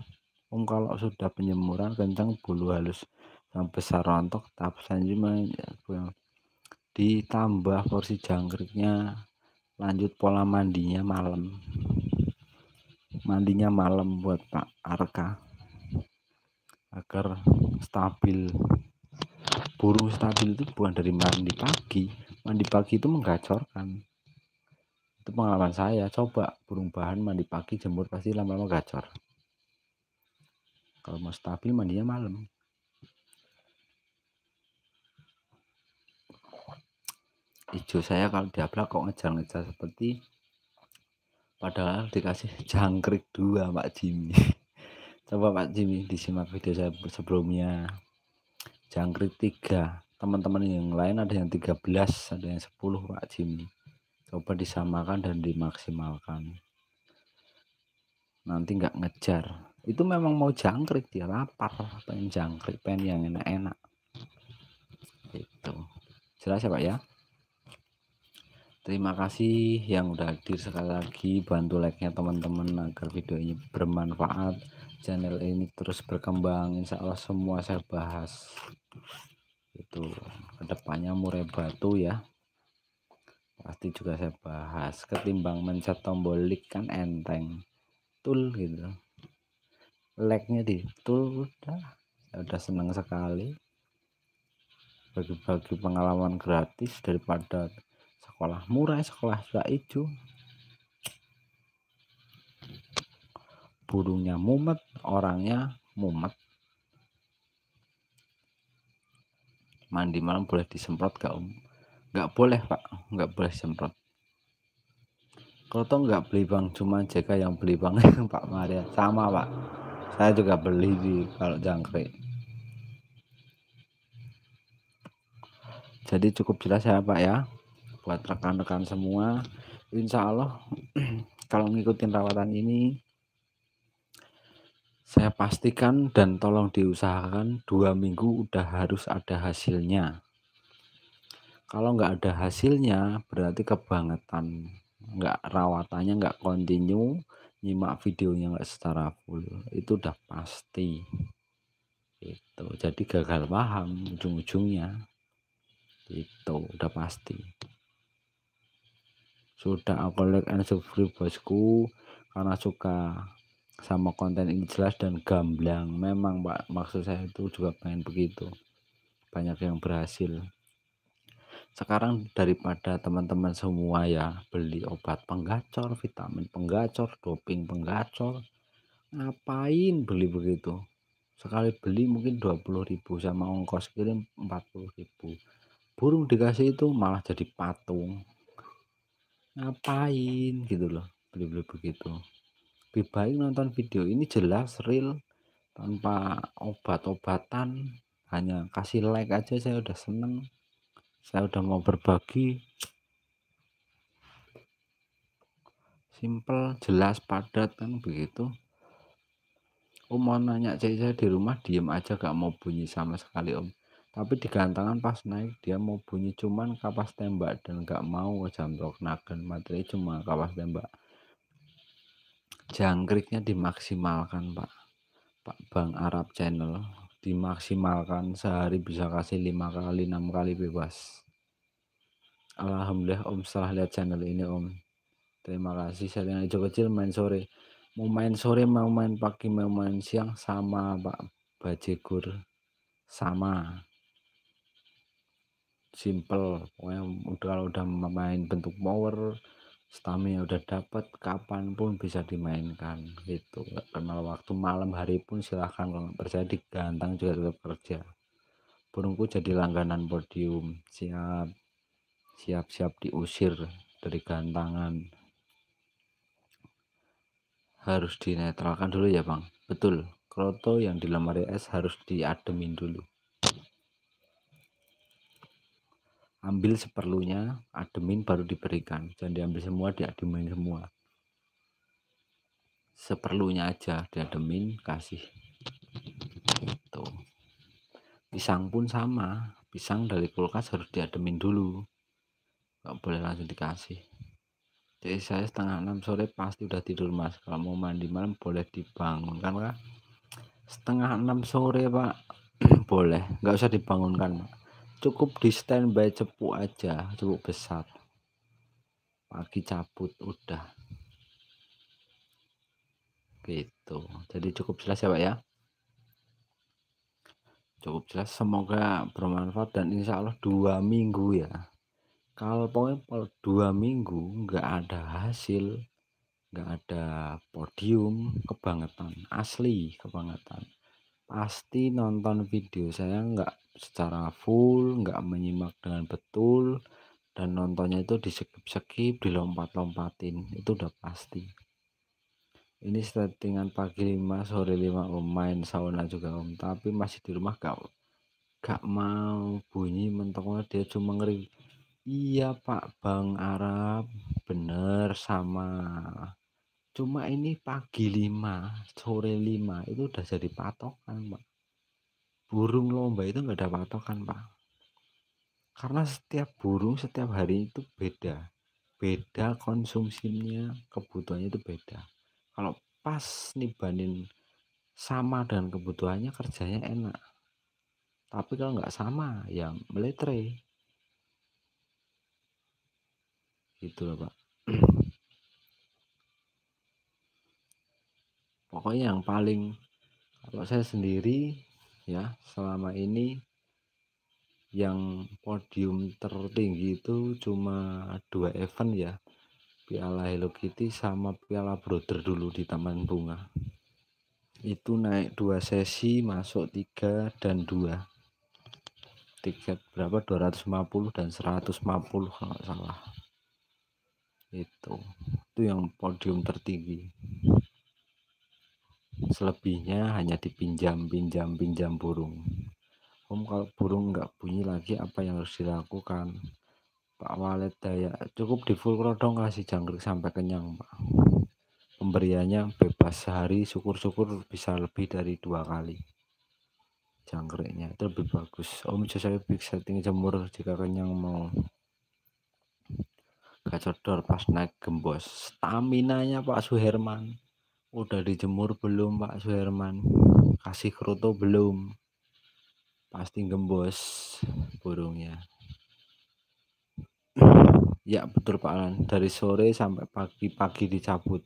Om kalau sudah penyemuran kencang bulu halus besar rontok tahap selanjutnya ditambah porsi jangkriknya lanjut pola mandinya malam mandinya malam buat Pak Arka agar stabil burung stabil itu bukan dari mandi pagi mandi pagi itu menggacorkan itu pengalaman saya coba burung bahan mandi pagi jemur pasti lama-lama gacor kalau mau stabil mandinya malam Ijo saya kalau diaplak kok ngejar-ngejar seperti padahal dikasih jangkrik dua Pak Jimmy coba Pak Jimmy disimak video saya sebelumnya jangkrik tiga teman-teman yang lain ada yang 13 ada yang 10 Pak Jimmy coba disamakan dan dimaksimalkan nanti nggak ngejar itu memang mau jangkrik dia lapar pengen jangkrik pengen yang enak-enak itu jelas ya Pak ya terima kasih yang udah hadir sekali lagi bantu like nya teman-teman agar video ini bermanfaat channel ini terus berkembang insya Allah semua saya bahas itu kedepannya murai batu ya pasti juga saya bahas ketimbang mencet tombol like kan enteng tool gitu like-nya di tool udah udah seneng sekali bagi-bagi pengalaman gratis daripada sekolah murah sekolah sudah hijau burungnya mumet orangnya mumet mandi malam boleh disemprot gak om gak boleh pak gak boleh semprot kalau toh nggak beli bang cuma JK yang beli bang Pak Maria sama pak saya juga beli di kalau jangkrik jadi cukup jelas ya pak ya buat rekan-rekan semua insya Allah kalau ngikutin rawatan ini saya pastikan dan tolong diusahakan dua minggu udah harus ada hasilnya kalau nggak ada hasilnya berarti kebangetan nggak rawatannya nggak kontinu nyimak videonya nggak secara full itu udah pasti itu jadi gagal paham ujung-ujungnya itu udah pasti sudah aku like and subscribe bosku karena suka sama konten ini jelas dan gamblang. Memang Pak maksud saya itu juga pengen begitu. Banyak yang berhasil. Sekarang daripada teman-teman semua ya beli obat penggacor, vitamin penggacor, doping penggacor, ngapain beli begitu? Sekali beli mungkin 20.000 sama ongkos kirim 40.000. Burung dikasih itu malah jadi patung ngapain gitu loh beli-beli begitu lebih baik nonton video ini jelas real tanpa obat-obatan hanya kasih like aja saya udah seneng saya udah mau berbagi simple jelas padat kan begitu om mau nanya saya di rumah diem aja gak mau bunyi sama sekali om tapi digantangan pas naik dia mau bunyi cuman kapas tembak dan gak mau jamrok nagen materi cuma kapas tembak jangkriknya dimaksimalkan pak pak bang Arab channel dimaksimalkan sehari bisa kasih lima kali enam kali bebas Alhamdulillah om setelah lihat channel ini om terima kasih saya hijau kecil main sore mau main sore mau main pagi mau main siang sama pak bajegur sama simple pokoknya udah kalau udah main bentuk power stamina udah dapat kapanpun bisa dimainkan gitu nggak kenal waktu malam hari pun silahkan kalau nggak percaya digantang juga tetap kerja burungku jadi langganan podium siap siap siap diusir dari gantangan harus dinetralkan dulu ya bang betul kroto yang di lemari es harus diademin dulu ambil seperlunya admin baru diberikan jangan diambil semua diadmin semua seperlunya aja diadmin kasih itu pisang pun sama pisang dari kulkas harus diadmin dulu nggak boleh langsung dikasih jadi saya setengah enam sore pasti udah tidur mas kalau mau mandi malam boleh dibangunkan kah setengah enam sore pak boleh nggak usah dibangunkan cukup di standby cepuk aja cukup besar pagi cabut udah gitu jadi cukup jelas ya Pak ya cukup jelas semoga bermanfaat dan insya Allah dua minggu ya kalau pokoknya dua minggu nggak ada hasil nggak ada podium kebangetan asli kebangetan Pasti nonton video, saya nggak secara full, nggak menyimak dengan betul, dan nontonnya itu di skip sekip dilompat-lompatin, itu udah pasti. Ini settingan pagi 5, sore 5, om main sauna juga om, tapi masih di rumah kau gak mau bunyi mentoknya dia cuma ngeri. Iya pak Bang Arab, bener sama cuma ini pagi lima sore lima itu udah jadi patokan pak burung lomba itu nggak ada patokan pak karena setiap burung setiap hari itu beda beda konsumsinya kebutuhannya itu beda kalau pas nibanin sama dan kebutuhannya kerjanya enak tapi kalau nggak sama ya meletre gitu loh pak pokoknya yang paling kalau saya sendiri ya selama ini yang podium tertinggi itu cuma dua event ya Piala Hello Kitty sama Piala Brother dulu di Taman Bunga itu naik dua sesi masuk tiga dan dua tiket berapa 250 dan 150 kalau salah itu itu yang podium tertinggi selebihnya hanya dipinjam pinjam pinjam burung om kalau burung nggak bunyi lagi apa yang harus dilakukan Pak Walet Daya cukup di full krodong kasih jangkrik sampai kenyang Pak pemberiannya bebas sehari syukur-syukur bisa lebih dari dua kali jangkriknya itu lebih bagus Om bisa saya big setting jemur jika kenyang mau gacor pas naik gembos stamina nya Pak Suherman udah dijemur belum Pak Suherman kasih kruto belum pasti gembos burungnya ya betul Pak Alan dari sore sampai pagi-pagi dicabut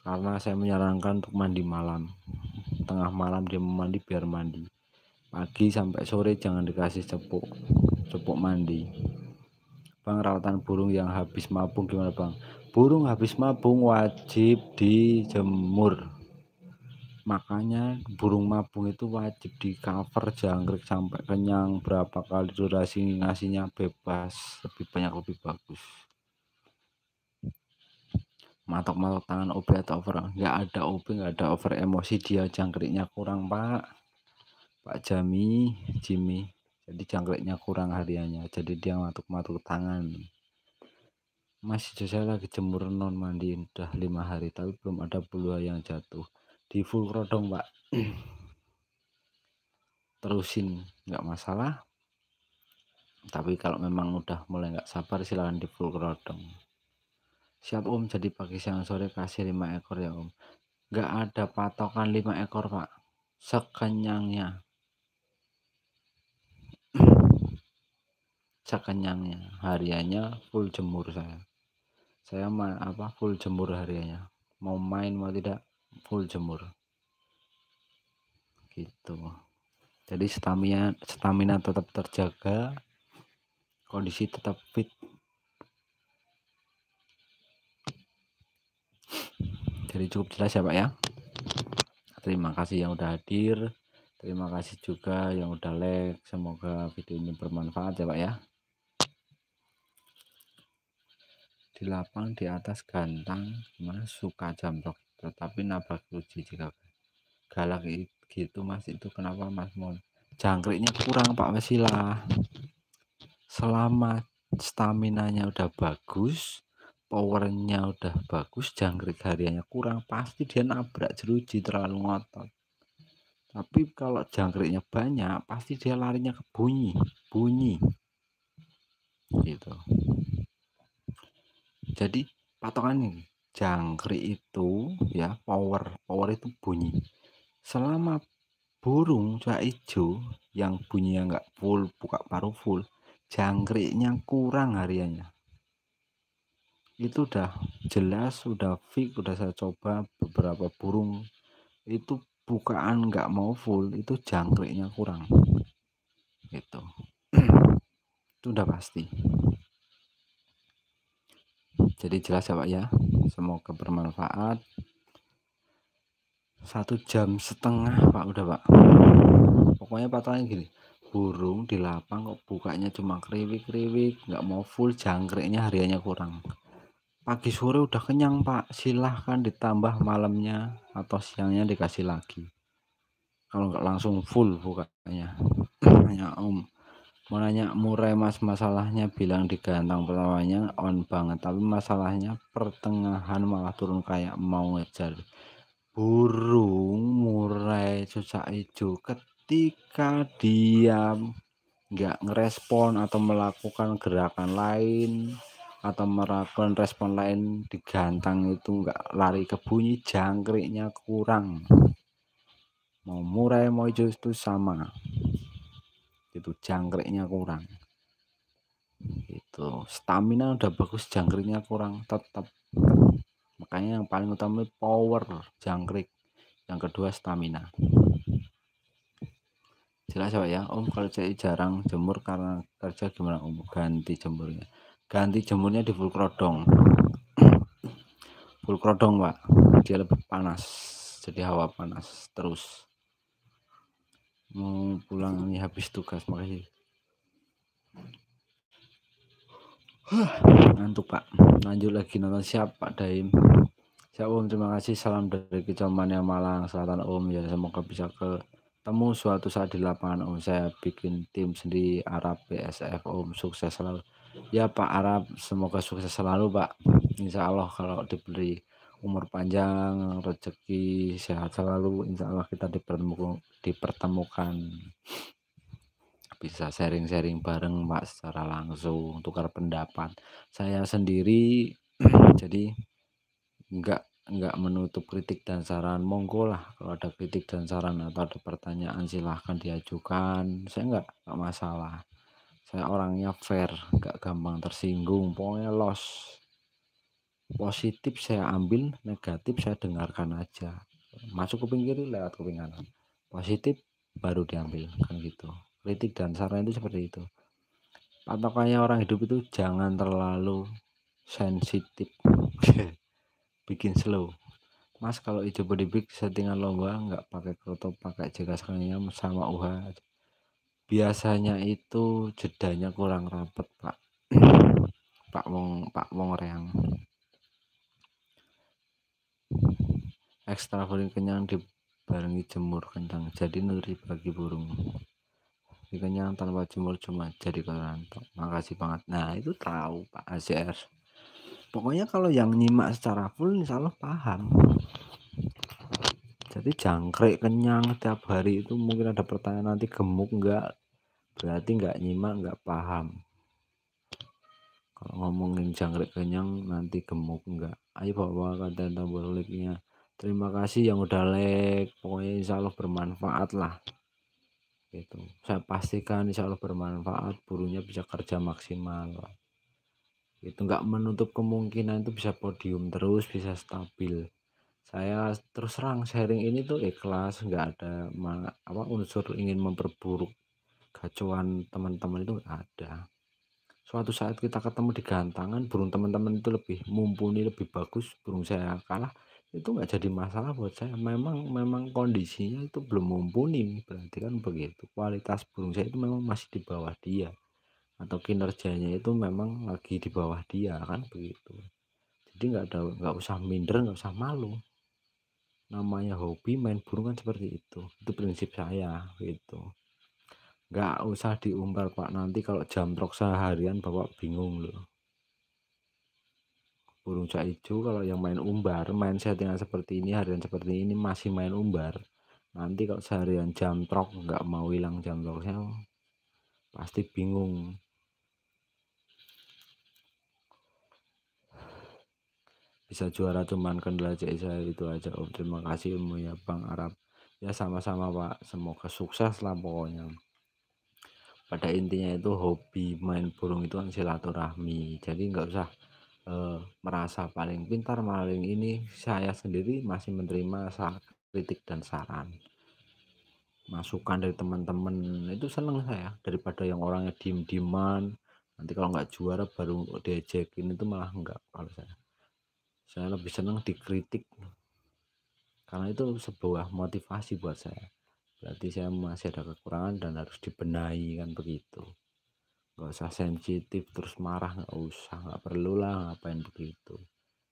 karena saya menyarankan untuk mandi malam tengah malam dia mandi biar mandi pagi sampai sore jangan dikasih cepuk cepuk mandi Bang, rawatan burung yang habis mabung gimana Bang? burung habis mabung wajib dijemur makanya burung mabung itu wajib di cover jangkrik sampai kenyang berapa kali durasi ngasihnya bebas lebih banyak lebih bagus matok-matok tangan OB atau over nggak ada OB nggak ada over emosi dia jangkriknya kurang pak Pak Jami Jimmy jadi jangkriknya kurang hariannya jadi dia matuk-matuk tangan masih Josa lagi jemur non mandi udah lima hari tapi belum ada buah yang jatuh di full rodong pak terusin nggak masalah tapi kalau memang udah mulai nggak sabar silahkan di full rodong siap om jadi pagi siang sore kasih lima ekor ya om nggak ada patokan lima ekor pak sekenyangnya sekenyangnya hariannya full jemur saya saya main apa full jemur hariannya mau main mau tidak full jemur gitu jadi stamina stamina tetap terjaga kondisi tetap fit jadi cukup jelas ya Pak ya terima kasih yang udah hadir terima kasih juga yang udah like semoga video ini bermanfaat ya Pak ya di lapang di atas gantang mana suka jamrok tetapi nabrak ruji jika galak gitu mas itu kenapa mas mon jangkriknya kurang pak wesila selama nya udah bagus powernya udah bagus jangkrik harianya kurang pasti dia nabrak jeruji terlalu ngotot tapi kalau jangkriknya banyak pasti dia larinya ke bunyi bunyi gitu jadi patokan ini jangkrik itu ya power power itu bunyi selama burung cua hijau yang bunyinya enggak full buka paru full jangkriknya kurang hariannya itu udah jelas sudah fix udah saya coba beberapa burung itu bukaan enggak mau full itu jangkriknya kurang gitu itu udah pasti jadi jelas ya Pak ya semoga bermanfaat satu jam setengah Pak udah Pak pokoknya patokannya gini burung di lapang kok bukanya cuma kriwik-kriwik nggak mau full jangkriknya harianya kurang pagi sore udah kenyang Pak silahkan ditambah malamnya atau siangnya dikasih lagi kalau nggak langsung full bukanya hanya Om mau nanya murai mas masalahnya bilang digantang pertamanya on banget tapi masalahnya pertengahan malah turun kayak mau ngejar burung murai susah hijau ketika diam nggak ngerespon atau melakukan gerakan lain atau melakukan respon lain digantang itu nggak lari ke bunyi jangkriknya kurang mau murai mau hijau itu sama itu jangkriknya kurang itu stamina udah bagus jangkriknya kurang tetap makanya yang paling utama power jangkrik yang kedua stamina jelas coba ya om kalau saya jarang jemur karena kerja gimana om ganti jemurnya ganti jemurnya di full krodong full krodong pak dia lebih panas jadi hawa panas terus mau pulang nih habis tugas makasih ngantuk pak lanjut lagi nonton siapa pak Daim siap om terima kasih salam dari kecamatan Malang Selatan om ya semoga bisa ketemu suatu saat di lapangan om saya bikin tim sendiri Arab PSF om sukses selalu ya pak Arab semoga sukses selalu pak Insya Allah kalau diberi umur panjang, rezeki sehat selalu, insya Allah kita dipertemukan, dipertemukan. bisa sharing-sharing bareng Pak secara langsung, tukar pendapat. Saya sendiri jadi nggak nggak menutup kritik dan saran monggo lah kalau ada kritik dan saran atau ada pertanyaan silahkan diajukan saya nggak nggak masalah saya orangnya fair nggak gampang tersinggung pokoknya los positif saya ambil negatif saya dengarkan aja masuk kuping kiri lewat kuping kanan positif baru diambil kan gitu kritik dan saran itu seperti itu patokannya orang hidup itu jangan terlalu sensitif bikin slow mas kalau hijau body big settingan lomba nggak pakai kerutop pakai jaga sekalinya sama uha biasanya itu jedanya kurang rapet pak pak wong pak wong reang ekstra kenyang dibarengi jemur kencang jadi nutrisi bagi burung di kenyang tanpa jemur cuma jadi kerantok makasih banget nah itu tahu Pak ACR pokoknya kalau yang nyimak secara full insya Allah paham jadi jangkrik kenyang tiap hari itu mungkin ada pertanyaan nanti gemuk enggak berarti enggak nyimak enggak paham kalau ngomongin jangkrik kenyang nanti gemuk enggak ayo bawa konten tombol linknya terima kasih yang udah like pokoknya insya Allah bermanfaat lah Itu, saya pastikan insya Allah bermanfaat burunya bisa kerja maksimal itu enggak menutup kemungkinan itu bisa podium terus bisa stabil saya terus terang sharing ini tuh ikhlas enggak ada apa unsur ingin memperburuk gacuan teman-teman itu enggak ada suatu saat kita ketemu di gantangan burung teman-teman itu lebih mumpuni lebih bagus burung saya kalah itu nggak jadi masalah buat saya memang memang kondisinya itu belum mumpuni berarti kan begitu kualitas burung saya itu memang masih di bawah dia atau kinerjanya itu memang lagi di bawah dia kan begitu jadi nggak ada nggak usah minder nggak usah malu namanya hobi main burung kan seperti itu itu prinsip saya gitu nggak usah diumbar pak nanti kalau jam jamrok seharian bapak bingung loh burung cak hijau kalau yang main umbar main settingan seperti ini harian seperti ini masih main umbar nanti kalau seharian jam trok nggak mau hilang jam troknya pasti bingung bisa juara cuman kendala CI saya itu aja oh, terima kasih ya Bang Arab ya sama-sama Pak semoga sukses lah pokoknya pada intinya itu hobi main burung itu kan silaturahmi jadi nggak usah eh, merasa paling pintar paling ini saya sendiri masih menerima kritik dan saran masukan dari teman-teman itu seneng saya daripada yang orangnya diem diman nanti kalau nggak juara baru diajakin itu malah nggak kalau saya saya lebih seneng dikritik karena itu sebuah motivasi buat saya berarti saya masih ada kekurangan dan harus dibenahi kan begitu nggak usah sensitif terus marah nggak usah nggak perlu lah ngapain begitu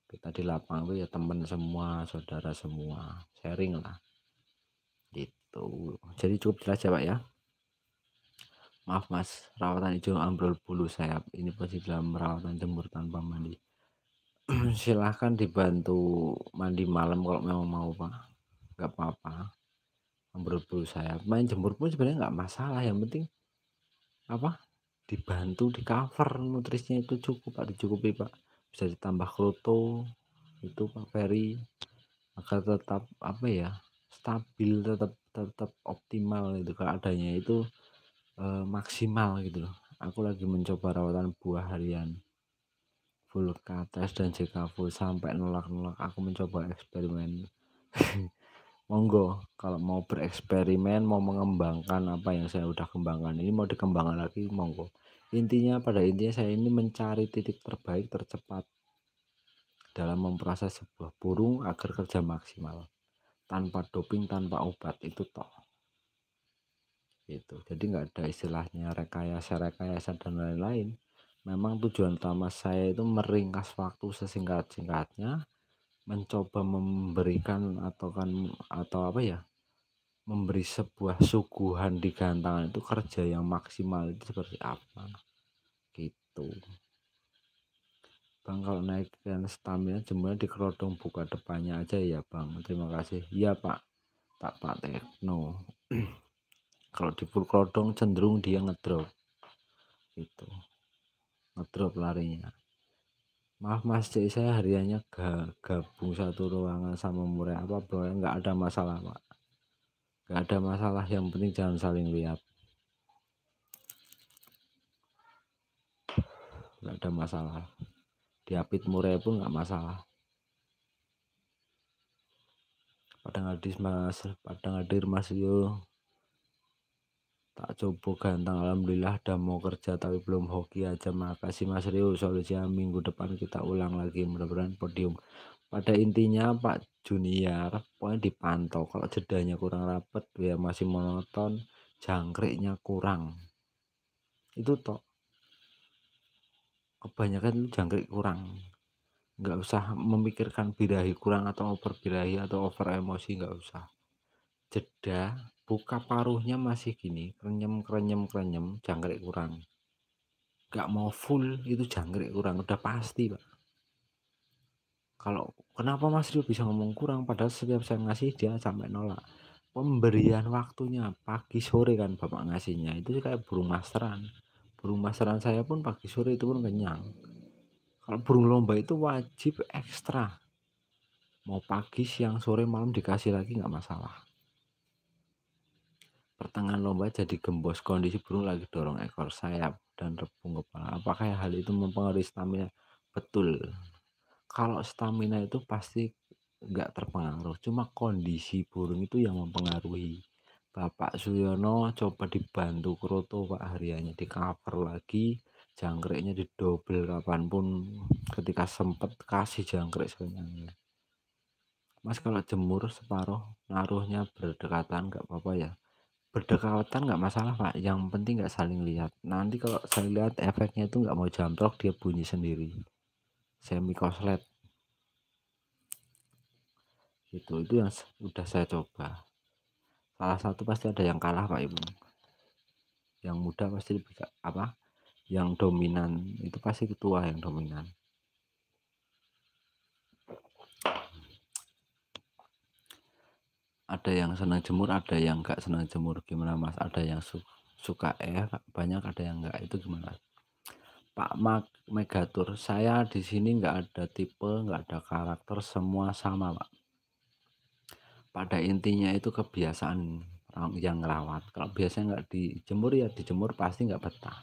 kita di lapangan tuh ya temen semua saudara semua sharing lah gitu jadi cukup jelas ya pak ya maaf mas rawatan hijau ambrol bulu sayap ini pasti dalam rawatan jemur tanpa mandi silahkan dibantu mandi malam kalau memang mau pak nggak apa-apa ambrol bulu sayap main jemur pun sebenarnya nggak masalah yang penting apa dibantu di cover nutrisinya itu cukup Pak dicukupi Pak bisa ditambah kroto itu Pak Ferry agar tetap apa ya stabil tetap tetap optimal gitu, itu keadaannya eh, itu e, maksimal gitu loh aku lagi mencoba rawatan buah harian full kates dan jk full sampai nolak-nolak aku mencoba eksperimen monggo kalau mau bereksperimen mau mengembangkan apa yang saya udah kembangkan ini mau dikembangkan lagi monggo intinya pada intinya saya ini mencari titik terbaik tercepat dalam memproses sebuah burung agar kerja maksimal tanpa doping tanpa obat itu toh itu jadi nggak ada istilahnya rekayasa rekayasa dan lain-lain memang tujuan utama saya itu meringkas waktu sesingkat singkatnya mencoba memberikan atau kan atau apa ya memberi sebuah suguhan di gantangan itu kerja yang maksimal itu seperti apa gitu Bang kalau naik naikkan stamina jembalnya di kerodong buka depannya aja ya Bang terima kasih ya Pak tak Pak Tekno kalau di kerodong cenderung dia ngedrop itu ngedrop larinya maaf mas cek saya hariannya ga, gabung satu ruangan sama murai apa boleh nggak ada masalah pak nggak ada masalah yang penting jangan saling lihat nggak ada masalah diapit murai pun nggak masalah pada ngadir mas pada ngadir mas yo tak coba ganteng alhamdulillah udah mau kerja tapi belum hoki aja makasih mas Rio solusinya minggu depan kita ulang lagi mudah-mudahan podium pada intinya Pak Junior pokoknya dipantau kalau jedanya kurang rapet ya masih monoton jangkriknya kurang itu toh kebanyakan jangkrik kurang nggak usah memikirkan birahi kurang atau over birahi atau over emosi nggak usah jeda buka paruhnya masih gini krenyem krenyem krenyem jangkrik kurang gak mau full itu jangkrik kurang udah pasti pak kalau kenapa Mas Rio bisa ngomong kurang padahal setiap saya ngasih dia sampai nolak pemberian waktunya pagi sore kan bapak ngasihnya itu kayak burung masteran burung masteran saya pun pagi sore itu pun kenyang kalau burung lomba itu wajib ekstra mau pagi siang sore malam dikasih lagi nggak masalah Pertengahan lomba jadi gembos, kondisi burung lagi dorong ekor sayap dan rebung kepala. Apakah hal itu mempengaruhi stamina? Betul. Kalau stamina itu pasti nggak terpengaruh. Cuma kondisi burung itu yang mempengaruhi. Bapak Suyono coba dibantu Kroto Pak Haryanya di cover lagi jangkriknya di didobel kapanpun ketika sempet kasih jangkrik sebenarnya mas kalau jemur separuh naruhnya berdekatan nggak apa-apa ya berdekatan nggak masalah pak yang penting nggak saling lihat nanti kalau saling lihat efeknya itu nggak mau jamprok dia bunyi sendiri semi koslet Itu itu yang sudah saya coba salah satu pasti ada yang kalah pak ibu yang muda pasti lebih apa yang dominan itu pasti ketua yang dominan ada yang senang jemur ada yang enggak senang jemur gimana mas ada yang su suka air banyak ada yang enggak itu gimana Pak Mak Megatur saya di sini enggak ada tipe enggak ada karakter semua sama Pak pada intinya itu kebiasaan yang ngerawat kalau biasanya enggak dijemur ya dijemur pasti enggak betah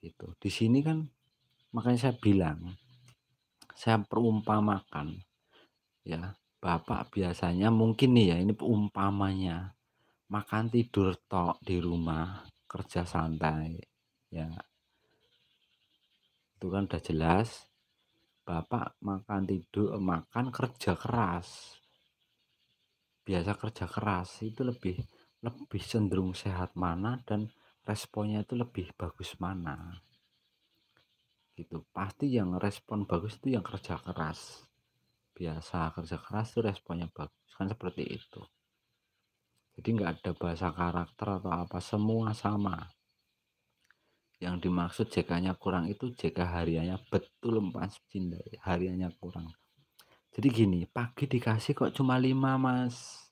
gitu di sini kan makanya saya bilang saya perumpamakan ya Bapak biasanya mungkin nih ya ini umpamanya makan tidur tok di rumah kerja santai ya itu kan udah jelas bapak makan tidur eh, makan kerja keras biasa kerja keras itu lebih lebih cenderung sehat mana dan responnya itu lebih bagus mana itu pasti yang respon bagus itu yang kerja keras biasa kerja keras tuh responnya bagus kan seperti itu jadi nggak ada bahasa karakter atau apa semua sama yang dimaksud JK-nya kurang itu JK hariannya betul Mas Cinda hariannya kurang jadi gini pagi dikasih kok cuma lima Mas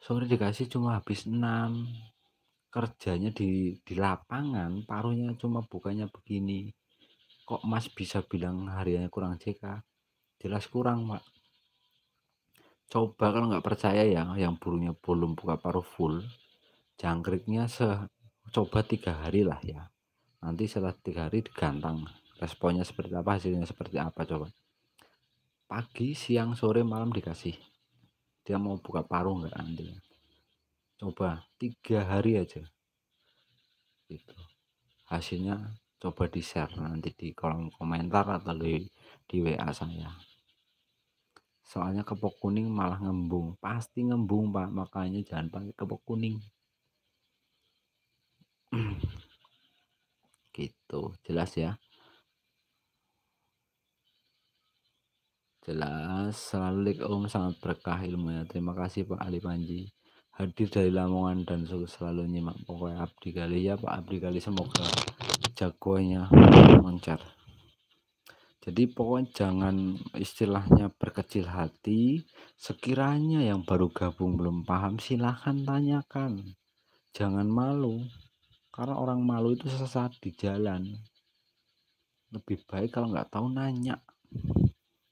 sore dikasih cuma habis enam kerjanya di di lapangan paruhnya cuma bukannya begini kok Mas bisa bilang hariannya kurang JK jelas kurang mak coba kalau nggak percaya ya yang burungnya belum buka paruh full jangkriknya se coba tiga hari lah ya nanti setelah tiga hari digantang responnya seperti apa hasilnya seperti apa coba pagi siang sore malam dikasih dia mau buka paruh nggak nanti coba tiga hari aja itu hasilnya coba di share nanti di kolom komentar atau di, di WA saya Soalnya kepok kuning malah ngembung. Pasti ngembung, Pak. Makanya jangan pakai kepok kuning. gitu, jelas ya. Jelas, selalu Om sangat berkah ilmunya. Terima kasih Pak Ali Panji. Hadir dari Lamongan dan selalu nyimak pokoknya Abdi Gali ya Pak Abdi Gali semoga jagonya lancar. Jadi pokoknya jangan istilahnya berkecil hati. Sekiranya yang baru gabung belum paham silahkan tanyakan. Jangan malu. Karena orang malu itu sesat di jalan. Lebih baik kalau nggak tahu nanya.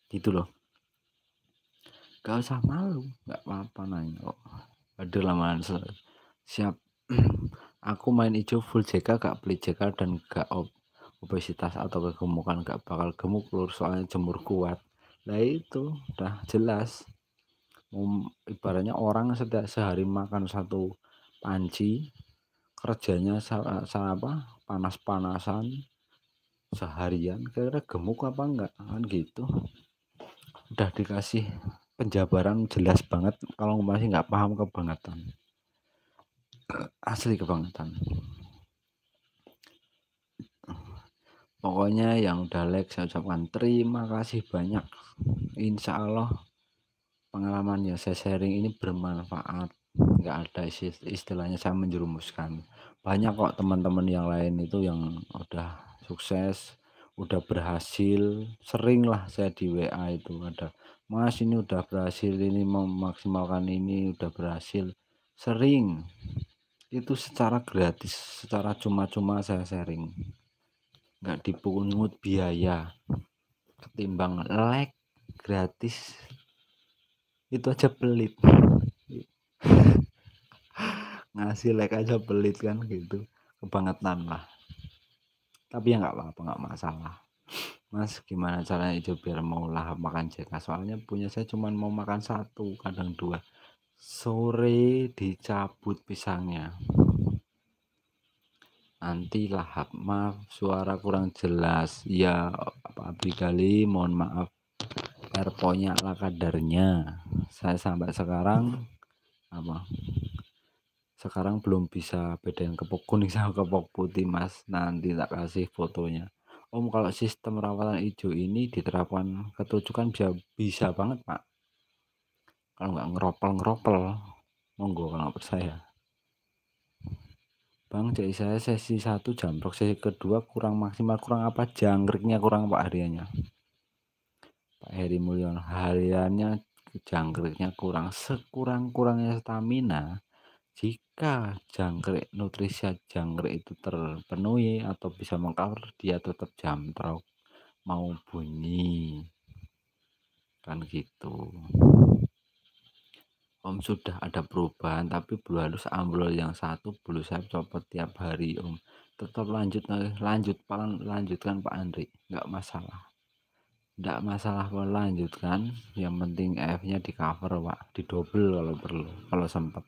Gitu loh. Gak usah malu. nggak apa-apa nanya kok. Aduh siap. Aku main hijau full JK gak beli JK dan gak op obesitas atau kegemukan gak bakal gemuk lur soalnya jemur kuat nah itu udah jelas ibaratnya orang setiap sehari makan satu panci kerjanya sa eh, apa panas-panasan seharian kira-kira gemuk apa enggak kan gitu udah dikasih penjabaran jelas banget kalau masih nggak paham kebangetan asli kebangetan pokoknya yang udah like saya ucapkan terima kasih banyak insya Allah pengalaman yang saya sharing ini bermanfaat nggak ada istilahnya saya menjerumuskan banyak kok teman-teman yang lain itu yang udah sukses udah berhasil sering lah saya di WA itu ada mas ini udah berhasil ini memaksimalkan ini udah berhasil sering itu secara gratis secara cuma-cuma saya sharing nggak dipungut biaya ketimbang like gratis itu aja pelit ngasih like aja pelit kan gitu kebangetan lah tapi ya nggak apa-apa nggak masalah mas gimana caranya itu biar mau lah makan JK soalnya punya saya cuman mau makan satu kadang dua sore dicabut pisangnya anti lahap maaf suara kurang jelas ya Pak Abdi Gali mohon maaf airponnya ala kadarnya saya sampai sekarang apa sekarang belum bisa bedain kepok kuning sama kepok putih mas nanti tak kasih fotonya Om kalau sistem rawatan hijau ini diterapkan ketujukan bisa bisa banget pak kalau nggak ngeropel ngeropel monggo kalau percaya Bang, jadi saya sesi satu jambrok, sesi kedua kurang maksimal, kurang apa jangkriknya kurang Pak Hariannya. Pak Heri Mulyono, hariannya jangkriknya kurang, sekurang-kurangnya stamina. Jika jangkrik nutrisi jangkrik itu terpenuhi atau bisa mengcover, dia tetap jambrok mau bunyi. Kan gitu. Om sudah ada perubahan tapi belum halus ambrol yang satu bulu saya copot tiap hari Om. Tetap lanjut eh, lanjut paling lanjutkan Pak Andri, enggak masalah. enggak masalah Pak yang penting F-nya di cover Pak, di double kalau perlu, kalau sempat.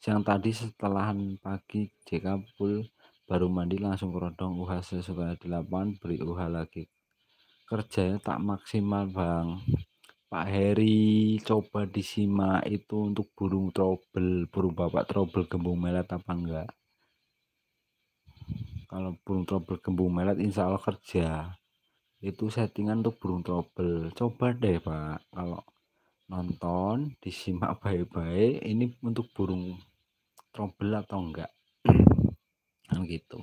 yang tadi setelahan pagi JK full baru mandi langsung kerodong UH sesuka di beri UH lagi. Kerjanya tak maksimal Bang, Pak Heri coba disimak itu untuk burung trouble, burung bapak trouble gembung melet apa enggak? Kalau burung trouble gembung melet insya Allah kerja. Itu settingan untuk burung trouble. Coba deh Pak, kalau nonton disimak baik-baik ini untuk burung trouble atau enggak kan gitu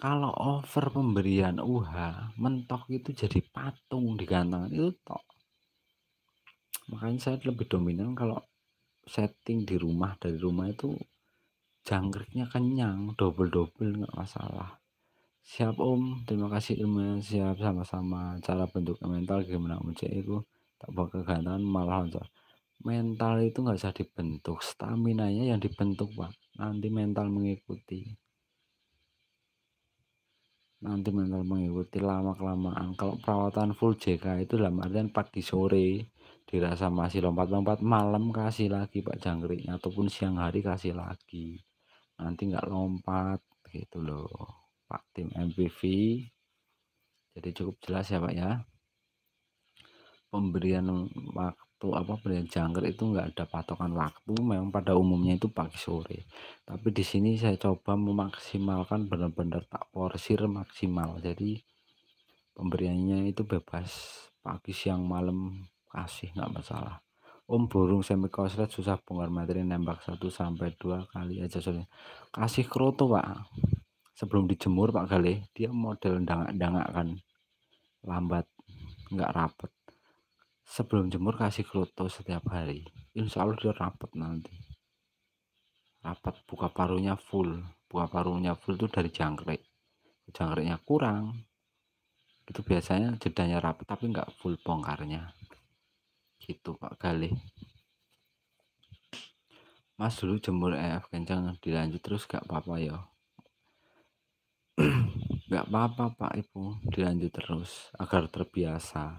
kalau over pemberian UH mentok itu jadi patung di kantong itu tok makanya saya lebih dominan kalau setting di rumah dari rumah itu jangkriknya kenyang double double nggak masalah siap om terima kasih ilmunya siap sama-sama cara bentuk mental gimana om itu tak bawa gantangan malah loncat mental itu nggak usah dibentuk stamina nya yang dibentuk pak nanti mental mengikuti nanti mental mengikuti lama kelamaan kalau perawatan full JK itu dalam artian pagi sore dirasa masih lompat-lompat malam kasih lagi pak jangkriknya ataupun siang hari kasih lagi nanti nggak lompat gitu loh pak tim MPV jadi cukup jelas ya pak ya pemberian waktu apa brand jangkrik itu enggak ada patokan waktu memang pada umumnya itu pagi sore tapi di sini saya coba memaksimalkan benar-benar tak porsir maksimal jadi pemberiannya itu bebas pagi siang malam kasih enggak masalah Om burung semi koslet susah bongkar materi nembak 1 sampai 2 kali aja soalnya kasih kroto pak sebelum dijemur pak Gale dia model dangak-dangak kan lambat nggak rapet sebelum jemur kasih kroto setiap hari insya Allah dia rapat nanti rapat buka parunya full buka parunya full itu dari jangkrik jangkriknya kurang itu biasanya jedanya rapat tapi enggak full bongkarnya gitu Pak Galih Mas dulu jemur EF kencang dilanjut terus enggak apa-apa ya enggak apa-apa Pak Ibu dilanjut terus agar terbiasa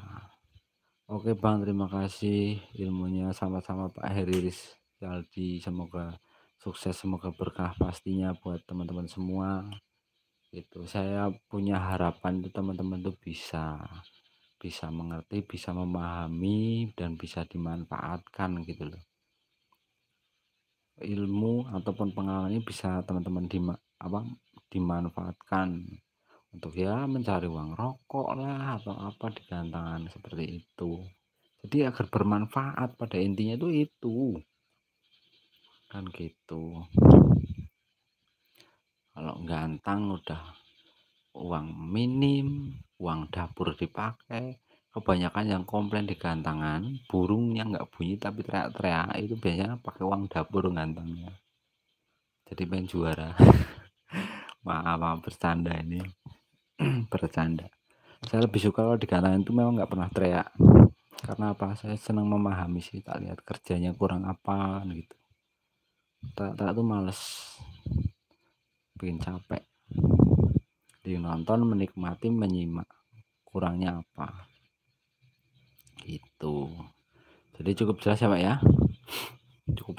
Oke Bang, terima kasih ilmunya sama-sama Pak Heriris Caldi. Semoga sukses, semoga berkah pastinya buat teman-teman semua. Itu saya punya harapan itu teman-teman tuh bisa bisa mengerti, bisa memahami dan bisa dimanfaatkan gitu loh. Ilmu ataupun pengalaman ini bisa teman-teman dima, apa dimanfaatkan untuk ya mencari uang rokok lah atau apa di gantangan seperti itu jadi agar bermanfaat pada intinya itu itu kan gitu kalau gantang udah uang minim uang dapur dipakai kebanyakan yang komplain di gantangan burungnya nggak bunyi tapi teriak-teriak itu biasanya pakai uang dapur gantangnya jadi main juara maaf maaf bercanda ini bercanda saya lebih suka kalau di kalangan itu memang nggak pernah teriak karena apa saya senang memahami sih tak lihat kerjanya kurang apa gitu tak tak tuh males bikin capek di nonton menikmati menyimak kurangnya apa gitu jadi cukup jelas ya pak ya cukup